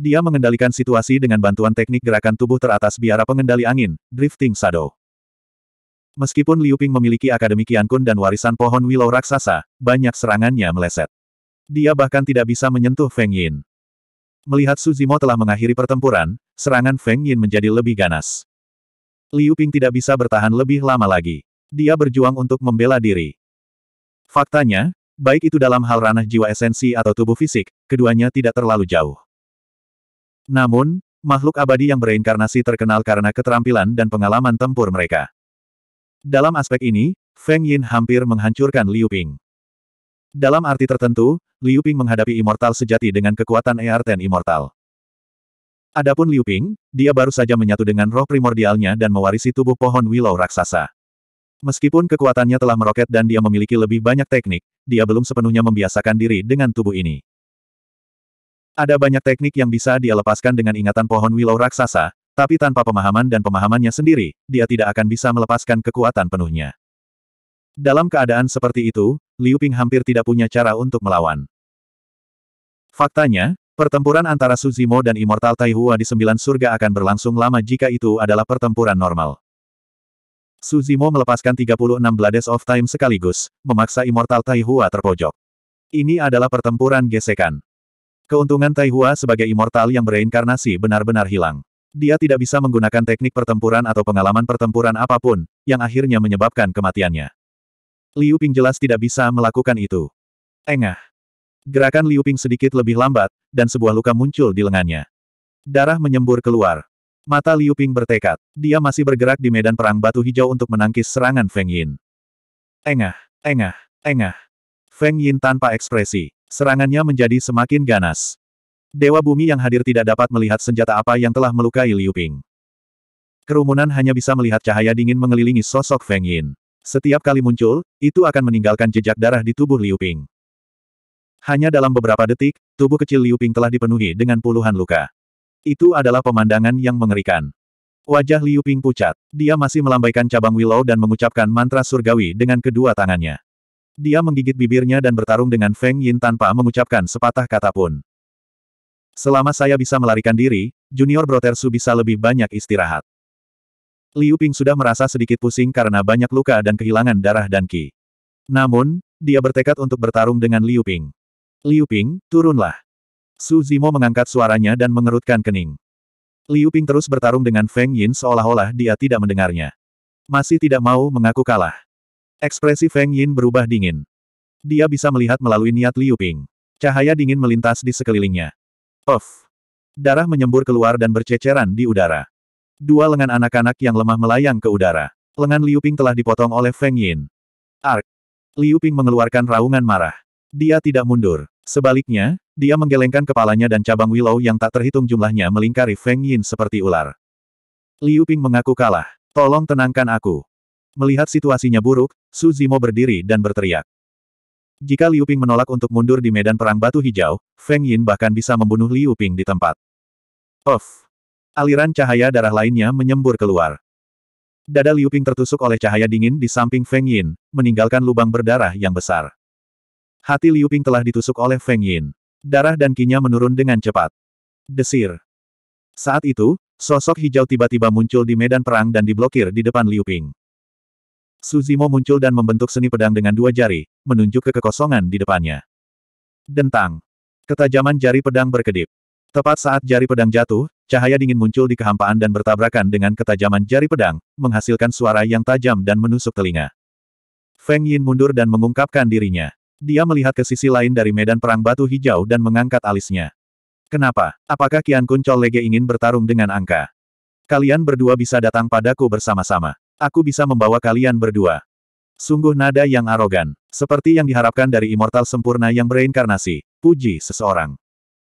Dia mengendalikan situasi dengan bantuan teknik gerakan tubuh teratas biara pengendali angin, Drifting Shadow. Meskipun Liu Ping memiliki Akademi Kun dan warisan pohon Willow Raksasa, banyak serangannya meleset. Dia bahkan tidak bisa menyentuh Feng Yin. Melihat Suzimo telah mengakhiri pertempuran, serangan Feng Yin menjadi lebih ganas. Liu Ping tidak bisa bertahan lebih lama lagi. Dia berjuang untuk membela diri. Faktanya, Baik itu dalam hal ranah jiwa esensi atau tubuh fisik, keduanya tidak terlalu jauh. Namun, makhluk abadi yang bereinkarnasi terkenal karena keterampilan dan pengalaman tempur mereka. Dalam aspek ini, Feng Yin hampir menghancurkan Liu Ping. Dalam arti tertentu, Liu Ping menghadapi immortal sejati dengan kekuatan Earten Immortal. Adapun Liu Ping, dia baru saja menyatu dengan roh primordialnya dan mewarisi tubuh pohon willow raksasa. Meskipun kekuatannya telah meroket dan dia memiliki lebih banyak teknik, dia belum sepenuhnya membiasakan diri dengan tubuh ini. Ada banyak teknik yang bisa dia lepaskan dengan ingatan pohon willow raksasa, tapi tanpa pemahaman dan pemahamannya sendiri, dia tidak akan bisa melepaskan kekuatan penuhnya. Dalam keadaan seperti itu, Liu Ping hampir tidak punya cara untuk melawan. Faktanya, pertempuran antara Suzimo dan Immortal Taihua di Sembilan Surga akan berlangsung lama jika itu adalah pertempuran normal. Suzimo melepaskan 36 Blades of Time sekaligus, memaksa Immortal Taihua terpojok. Ini adalah pertempuran gesekan. Keuntungan Taihua sebagai Immortal yang bereinkarnasi benar-benar hilang. Dia tidak bisa menggunakan teknik pertempuran atau pengalaman pertempuran apapun, yang akhirnya menyebabkan kematiannya. Liu Ping jelas tidak bisa melakukan itu. Engah. Gerakan Liu Ping sedikit lebih lambat, dan sebuah luka muncul di lengannya. Darah menyembur keluar. Mata Liu Ping bertekad. Dia masih bergerak di medan perang batu hijau untuk menangkis serangan Feng Yin. Engah, engah, engah. Feng Yin tanpa ekspresi. Serangannya menjadi semakin ganas. Dewa bumi yang hadir tidak dapat melihat senjata apa yang telah melukai Liu Ping. Kerumunan hanya bisa melihat cahaya dingin mengelilingi sosok Feng Yin. Setiap kali muncul, itu akan meninggalkan jejak darah di tubuh Liu Ping. Hanya dalam beberapa detik, tubuh kecil Liu Ping telah dipenuhi dengan puluhan luka. Itu adalah pemandangan yang mengerikan. Wajah Liu Ping pucat. Dia masih melambaikan cabang Willow dan mengucapkan mantra surgawi dengan kedua tangannya. Dia menggigit bibirnya dan bertarung dengan Feng Yin tanpa mengucapkan sepatah kata pun. Selama saya bisa melarikan diri, junior Brotersu bisa lebih banyak istirahat. Liu Ping sudah merasa sedikit pusing karena banyak luka dan kehilangan darah dan ki. Namun, dia bertekad untuk bertarung dengan Liu Ping. Liu Ping, turunlah. Su Zimo mengangkat suaranya dan mengerutkan kening. Liu Ping terus bertarung dengan Feng Yin seolah-olah dia tidak mendengarnya. Masih tidak mau mengaku kalah. Ekspresi Feng Yin berubah dingin. Dia bisa melihat melalui niat Liu Ping. Cahaya dingin melintas di sekelilingnya. Of! Darah menyembur keluar dan berceceran di udara. Dua lengan anak-anak yang lemah melayang ke udara. Lengan Liu Ping telah dipotong oleh Feng Yin. Ark. Liu Ping mengeluarkan raungan marah. Dia tidak mundur. Sebaliknya, dia menggelengkan kepalanya dan cabang Willow yang tak terhitung jumlahnya melingkari Feng Yin seperti ular. Liu Ping mengaku kalah. Tolong tenangkan aku. Melihat situasinya buruk, Su Zimo berdiri dan berteriak. Jika Liu Ping menolak untuk mundur di medan perang batu hijau, Feng Yin bahkan bisa membunuh Liu Ping di tempat. Of. Aliran cahaya darah lainnya menyembur keluar. Dada Liu Ping tertusuk oleh cahaya dingin di samping Feng Yin, meninggalkan lubang berdarah yang besar. Hati Liu Ping telah ditusuk oleh Feng Yin. Darah dan kinya menurun dengan cepat. Desir. Saat itu, sosok hijau tiba-tiba muncul di medan perang dan diblokir di depan Liu Ping. Suzimo muncul dan membentuk seni pedang dengan dua jari, menunjuk ke kekosongan di depannya. Dentang. Ketajaman jari pedang berkedip. Tepat saat jari pedang jatuh, cahaya dingin muncul di kehampaan dan bertabrakan dengan ketajaman jari pedang, menghasilkan suara yang tajam dan menusuk telinga. Feng Yin mundur dan mengungkapkan dirinya. Dia melihat ke sisi lain dari medan perang batu hijau dan mengangkat alisnya. Kenapa? Apakah Kian Kun Chol Lege ingin bertarung dengan angka? Kalian berdua bisa datang padaku bersama-sama. Aku bisa membawa kalian berdua. Sungguh nada yang arogan. Seperti yang diharapkan dari immortal sempurna yang bereinkarnasi. Puji seseorang.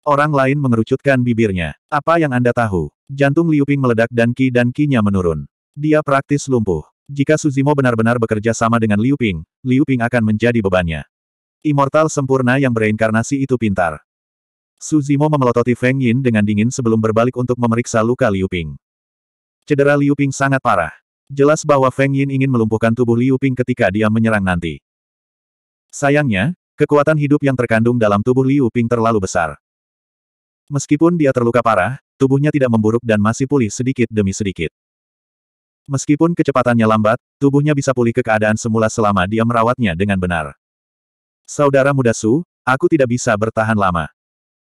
Orang lain mengerucutkan bibirnya. Apa yang Anda tahu? Jantung Liu Ping meledak dan ki dan kinya menurun. Dia praktis lumpuh. Jika Suzimo benar-benar bekerja sama dengan Liu Ping, Liu Ping akan menjadi bebannya. Immortal sempurna yang bereinkarnasi itu pintar. Suzimo memelototi Feng Yin dengan dingin sebelum berbalik untuk memeriksa luka Liu Ping. Cedera Liu Ping sangat parah. Jelas bahwa Feng Yin ingin melumpuhkan tubuh Liu Ping ketika dia menyerang nanti. Sayangnya, kekuatan hidup yang terkandung dalam tubuh Liu Ping terlalu besar. Meskipun dia terluka parah, tubuhnya tidak memburuk dan masih pulih sedikit demi sedikit. Meskipun kecepatannya lambat, tubuhnya bisa pulih ke keadaan semula selama dia merawatnya dengan benar. Saudara muda Su, aku tidak bisa bertahan lama.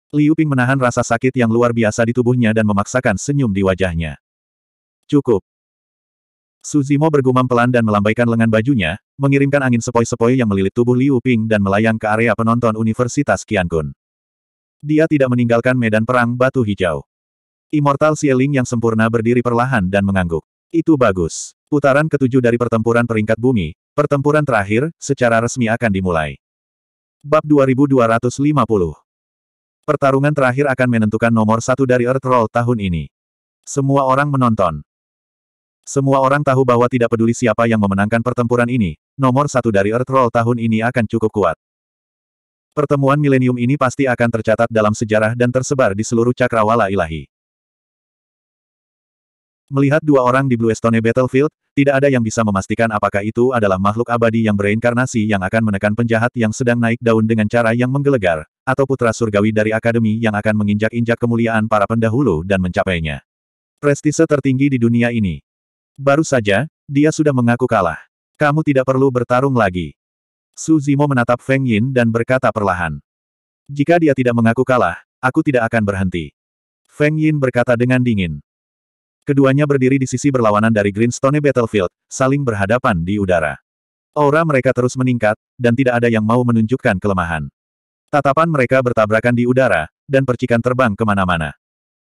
Liu Ping menahan rasa sakit yang luar biasa di tubuhnya dan memaksakan senyum di wajahnya. Cukup. Suzimo bergumam pelan dan melambaikan lengan bajunya, mengirimkan angin sepoi-sepoi yang melilit tubuh Liu Ping dan melayang ke area penonton Universitas Qiankun. Dia tidak meninggalkan medan perang batu hijau. Immortal Xieling yang sempurna berdiri perlahan dan mengangguk. Itu bagus. Putaran ketujuh dari pertempuran peringkat bumi, pertempuran terakhir, secara resmi akan dimulai. Bab 2250 Pertarungan terakhir akan menentukan nomor satu dari Earth Roll tahun ini. Semua orang menonton. Semua orang tahu bahwa tidak peduli siapa yang memenangkan pertempuran ini, nomor satu dari Earth Roll tahun ini akan cukup kuat. Pertemuan milenium ini pasti akan tercatat dalam sejarah dan tersebar di seluruh cakrawala ilahi. Melihat dua orang di Blue Stone Battlefield, tidak ada yang bisa memastikan apakah itu adalah makhluk abadi yang bereinkarnasi yang akan menekan penjahat yang sedang naik daun dengan cara yang menggelegar, atau putra surgawi dari akademi yang akan menginjak-injak kemuliaan para pendahulu dan mencapainya. Prestise tertinggi di dunia ini. Baru saja, dia sudah mengaku kalah. Kamu tidak perlu bertarung lagi. Su Zimo menatap Feng Yin dan berkata perlahan. Jika dia tidak mengaku kalah, aku tidak akan berhenti. Feng Yin berkata dengan dingin. Keduanya berdiri di sisi berlawanan dari Greenstone Battlefield, saling berhadapan di udara. Aura mereka terus meningkat, dan tidak ada yang mau menunjukkan kelemahan. Tatapan mereka bertabrakan di udara, dan percikan terbang kemana-mana.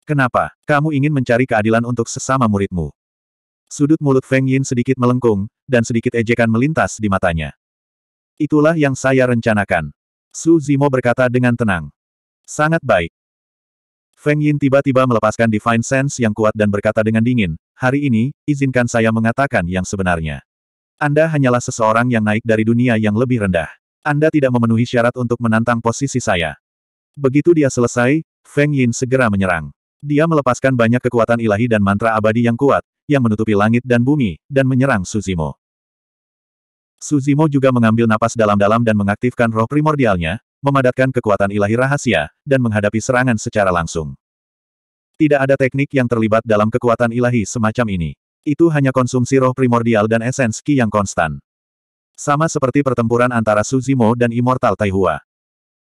Kenapa? Kamu ingin mencari keadilan untuk sesama muridmu. Sudut mulut Feng Yin sedikit melengkung, dan sedikit ejekan melintas di matanya. Itulah yang saya rencanakan. Su Zimo berkata dengan tenang. Sangat baik. Feng Yin tiba-tiba melepaskan Divine Sense yang kuat dan berkata dengan dingin, hari ini, izinkan saya mengatakan yang sebenarnya. Anda hanyalah seseorang yang naik dari dunia yang lebih rendah. Anda tidak memenuhi syarat untuk menantang posisi saya. Begitu dia selesai, Feng Yin segera menyerang. Dia melepaskan banyak kekuatan ilahi dan mantra abadi yang kuat, yang menutupi langit dan bumi, dan menyerang Suzimo. Suzimo juga mengambil napas dalam-dalam dan mengaktifkan roh primordialnya, memadatkan kekuatan ilahi rahasia, dan menghadapi serangan secara langsung. Tidak ada teknik yang terlibat dalam kekuatan ilahi semacam ini. Itu hanya konsumsi roh primordial dan esens Qi yang konstan. Sama seperti pertempuran antara Suzimo dan Immortal Taihua.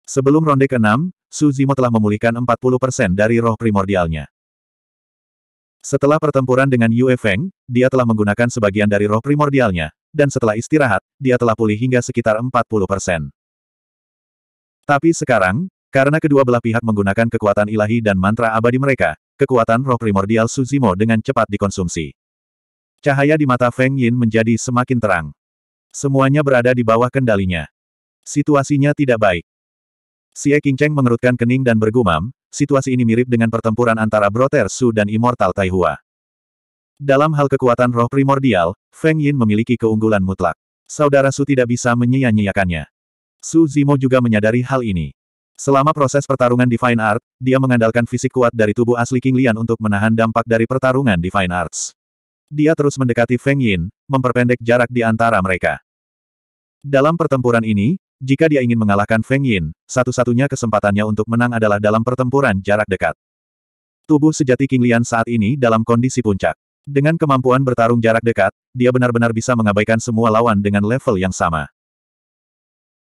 Sebelum ronde ke-6, Suzimo telah memulihkan 40% dari roh primordialnya. Setelah pertempuran dengan Yue Feng, dia telah menggunakan sebagian dari roh primordialnya, dan setelah istirahat, dia telah pulih hingga sekitar 40%. Tapi sekarang, karena kedua belah pihak menggunakan kekuatan ilahi dan mantra abadi mereka, kekuatan roh primordial Suzimo dengan cepat dikonsumsi. Cahaya di mata Feng Yin menjadi semakin terang. Semuanya berada di bawah kendalinya. Situasinya tidak baik. Xie Qingcheng mengerutkan kening dan bergumam, situasi ini mirip dengan pertempuran antara Broter Su dan Immortal Taihua. Dalam hal kekuatan roh primordial, Feng Yin memiliki keunggulan mutlak. Saudara Su tidak bisa menyia-nyiakannya. Su Zimo juga menyadari hal ini. Selama proses pertarungan di Fine Art, dia mengandalkan fisik kuat dari tubuh asli King Lian untuk menahan dampak dari pertarungan di Fine Arts. Dia terus mendekati Feng Yin, memperpendek jarak di antara mereka. Dalam pertempuran ini, jika dia ingin mengalahkan Feng Yin, satu-satunya kesempatannya untuk menang adalah dalam pertempuran jarak dekat. Tubuh sejati King Lian saat ini dalam kondisi puncak. Dengan kemampuan bertarung jarak dekat, dia benar-benar bisa mengabaikan semua lawan dengan level yang sama.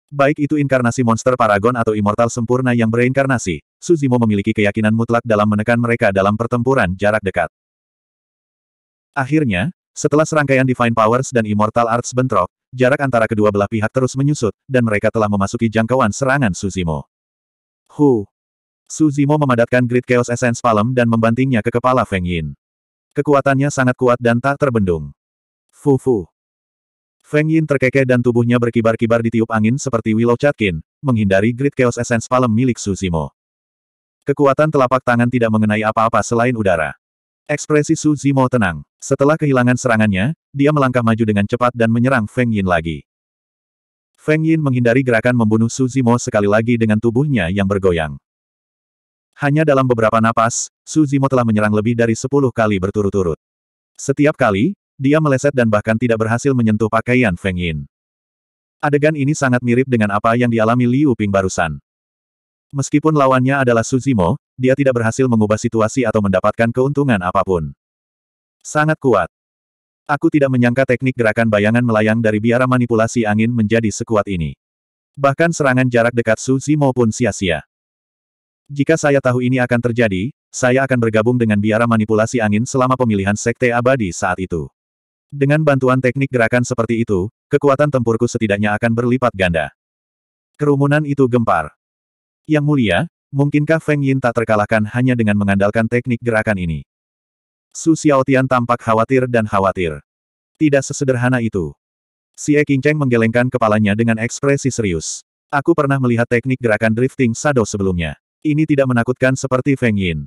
Baik itu inkarnasi monster paragon atau immortal sempurna yang bereinkarnasi, Suzimo memiliki keyakinan mutlak dalam menekan mereka dalam pertempuran jarak dekat. Akhirnya, setelah serangkaian Divine Powers dan Immortal Arts bentrok, jarak antara kedua belah pihak terus menyusut, dan mereka telah memasuki jangkauan serangan Suzimo. Hu! Suzimo memadatkan Great Chaos Essence Palem dan membantingnya ke kepala Feng Yin. Kekuatannya sangat kuat dan tak terbendung. Fufu! Feng Yin terkekeh dan tubuhnya berkibar-kibar ditiup angin seperti Willow Chatkin, menghindari Great Chaos Essence Palem milik Suzimo. Kekuatan telapak tangan tidak mengenai apa-apa selain udara. Ekspresi Suzimo tenang. Setelah kehilangan serangannya, dia melangkah maju dengan cepat dan menyerang Feng Yin lagi. Feng Yin menghindari gerakan membunuh Suzimo sekali lagi dengan tubuhnya yang bergoyang. Hanya dalam beberapa napas, Suzimo telah menyerang lebih dari 10 kali berturut-turut. Setiap kali, dia meleset dan bahkan tidak berhasil menyentuh pakaian Feng Yin. Adegan ini sangat mirip dengan apa yang dialami Liu Ping barusan. Meskipun lawannya adalah Suzimo, dia tidak berhasil mengubah situasi atau mendapatkan keuntungan apapun. Sangat kuat. Aku tidak menyangka teknik gerakan bayangan melayang dari biara manipulasi angin menjadi sekuat ini. Bahkan serangan jarak dekat Suzimo pun sia-sia. Jika saya tahu ini akan terjadi, saya akan bergabung dengan biara manipulasi angin selama pemilihan sekte abadi saat itu. Dengan bantuan teknik gerakan seperti itu, kekuatan tempurku setidaknya akan berlipat ganda. Kerumunan itu gempar. Yang mulia, mungkinkah Feng Yin tak terkalahkan hanya dengan mengandalkan teknik gerakan ini? Su Xiaotian tampak khawatir dan khawatir. Tidak sesederhana itu. Si E Qingcheng menggelengkan kepalanya dengan ekspresi serius. Aku pernah melihat teknik gerakan drifting shadow sebelumnya. Ini tidak menakutkan seperti Feng Yin.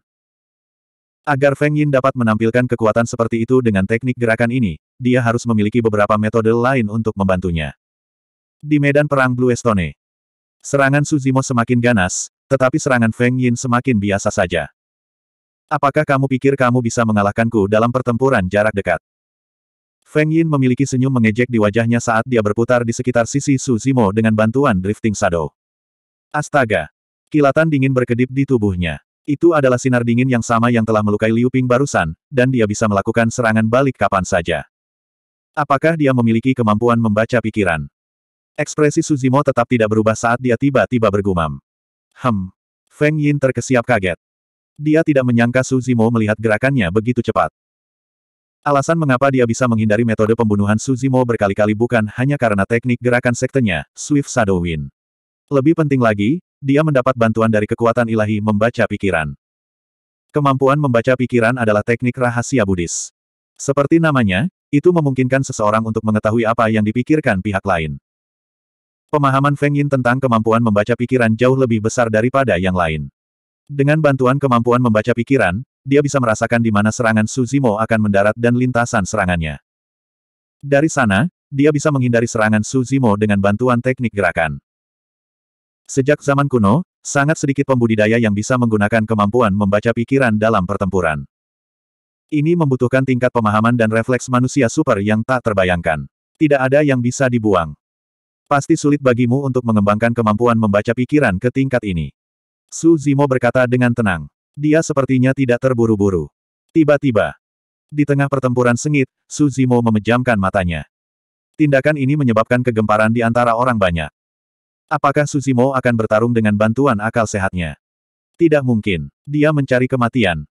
Agar Feng Yin dapat menampilkan kekuatan seperti itu dengan teknik gerakan ini, dia harus memiliki beberapa metode lain untuk membantunya. Di medan perang Blue Estone, serangan Suzimo semakin ganas, tetapi serangan Feng Yin semakin biasa saja. Apakah kamu pikir kamu bisa mengalahkanku dalam pertempuran jarak dekat? Feng Yin memiliki senyum mengejek di wajahnya saat dia berputar di sekitar sisi Suzimo dengan bantuan drifting shadow. Astaga! Kilatan dingin berkedip di tubuhnya. Itu adalah sinar dingin yang sama yang telah melukai Liu Ping barusan, dan dia bisa melakukan serangan balik kapan saja. Apakah dia memiliki kemampuan membaca pikiran? Ekspresi Suzimo tetap tidak berubah saat dia tiba-tiba bergumam. Hem. Feng Yin terkesiap kaget. Dia tidak menyangka Suzimo melihat gerakannya begitu cepat. Alasan mengapa dia bisa menghindari metode pembunuhan Suzimo berkali-kali bukan hanya karena teknik gerakan sektenya, Swift Shadow Wind. Lebih penting lagi, dia mendapat bantuan dari kekuatan ilahi membaca pikiran. Kemampuan membaca pikiran adalah teknik rahasia Buddhis. Seperti namanya, itu memungkinkan seseorang untuk mengetahui apa yang dipikirkan pihak lain. Pemahaman Feng Yin tentang kemampuan membaca pikiran jauh lebih besar daripada yang lain. Dengan bantuan kemampuan membaca pikiran, dia bisa merasakan di mana serangan Suzimo akan mendarat dan lintasan serangannya. Dari sana, dia bisa menghindari serangan Suzimo dengan bantuan teknik gerakan. Sejak zaman kuno, sangat sedikit pembudidaya yang bisa menggunakan kemampuan membaca pikiran dalam pertempuran. Ini membutuhkan tingkat pemahaman dan refleks manusia super yang tak terbayangkan. Tidak ada yang bisa dibuang. Pasti sulit bagimu untuk mengembangkan kemampuan membaca pikiran ke tingkat ini. Su Zimo berkata dengan tenang. Dia sepertinya tidak terburu-buru. Tiba-tiba, di tengah pertempuran sengit, Su Zimo memejamkan matanya. Tindakan ini menyebabkan kegemparan di antara orang banyak. Apakah Suzimo akan bertarung dengan bantuan akal sehatnya? Tidak mungkin. Dia mencari kematian.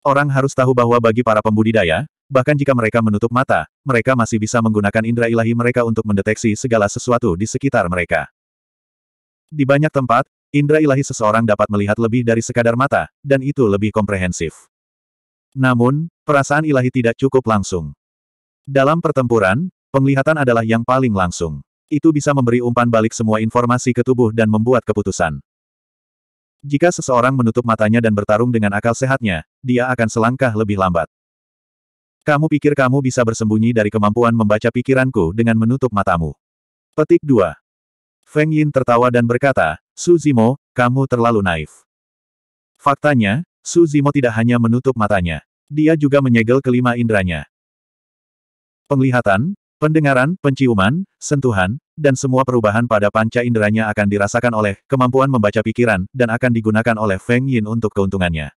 Orang harus tahu bahwa bagi para pembudidaya, bahkan jika mereka menutup mata, mereka masih bisa menggunakan indera ilahi mereka untuk mendeteksi segala sesuatu di sekitar mereka. Di banyak tempat, indera ilahi seseorang dapat melihat lebih dari sekadar mata, dan itu lebih komprehensif. Namun, perasaan ilahi tidak cukup langsung. Dalam pertempuran, penglihatan adalah yang paling langsung. Itu bisa memberi umpan balik semua informasi ke tubuh dan membuat keputusan. Jika seseorang menutup matanya dan bertarung dengan akal sehatnya, dia akan selangkah lebih lambat. Kamu pikir kamu bisa bersembunyi dari kemampuan membaca pikiranku dengan menutup matamu. Petik 2. Feng Yin tertawa dan berkata, Su Zimo, kamu terlalu naif. Faktanya, Su Zimo tidak hanya menutup matanya. Dia juga menyegel kelima indranya. Penglihatan, Pendengaran, penciuman, sentuhan, dan semua perubahan pada panca inderanya akan dirasakan oleh kemampuan membaca pikiran, dan akan digunakan oleh Feng Yin untuk keuntungannya.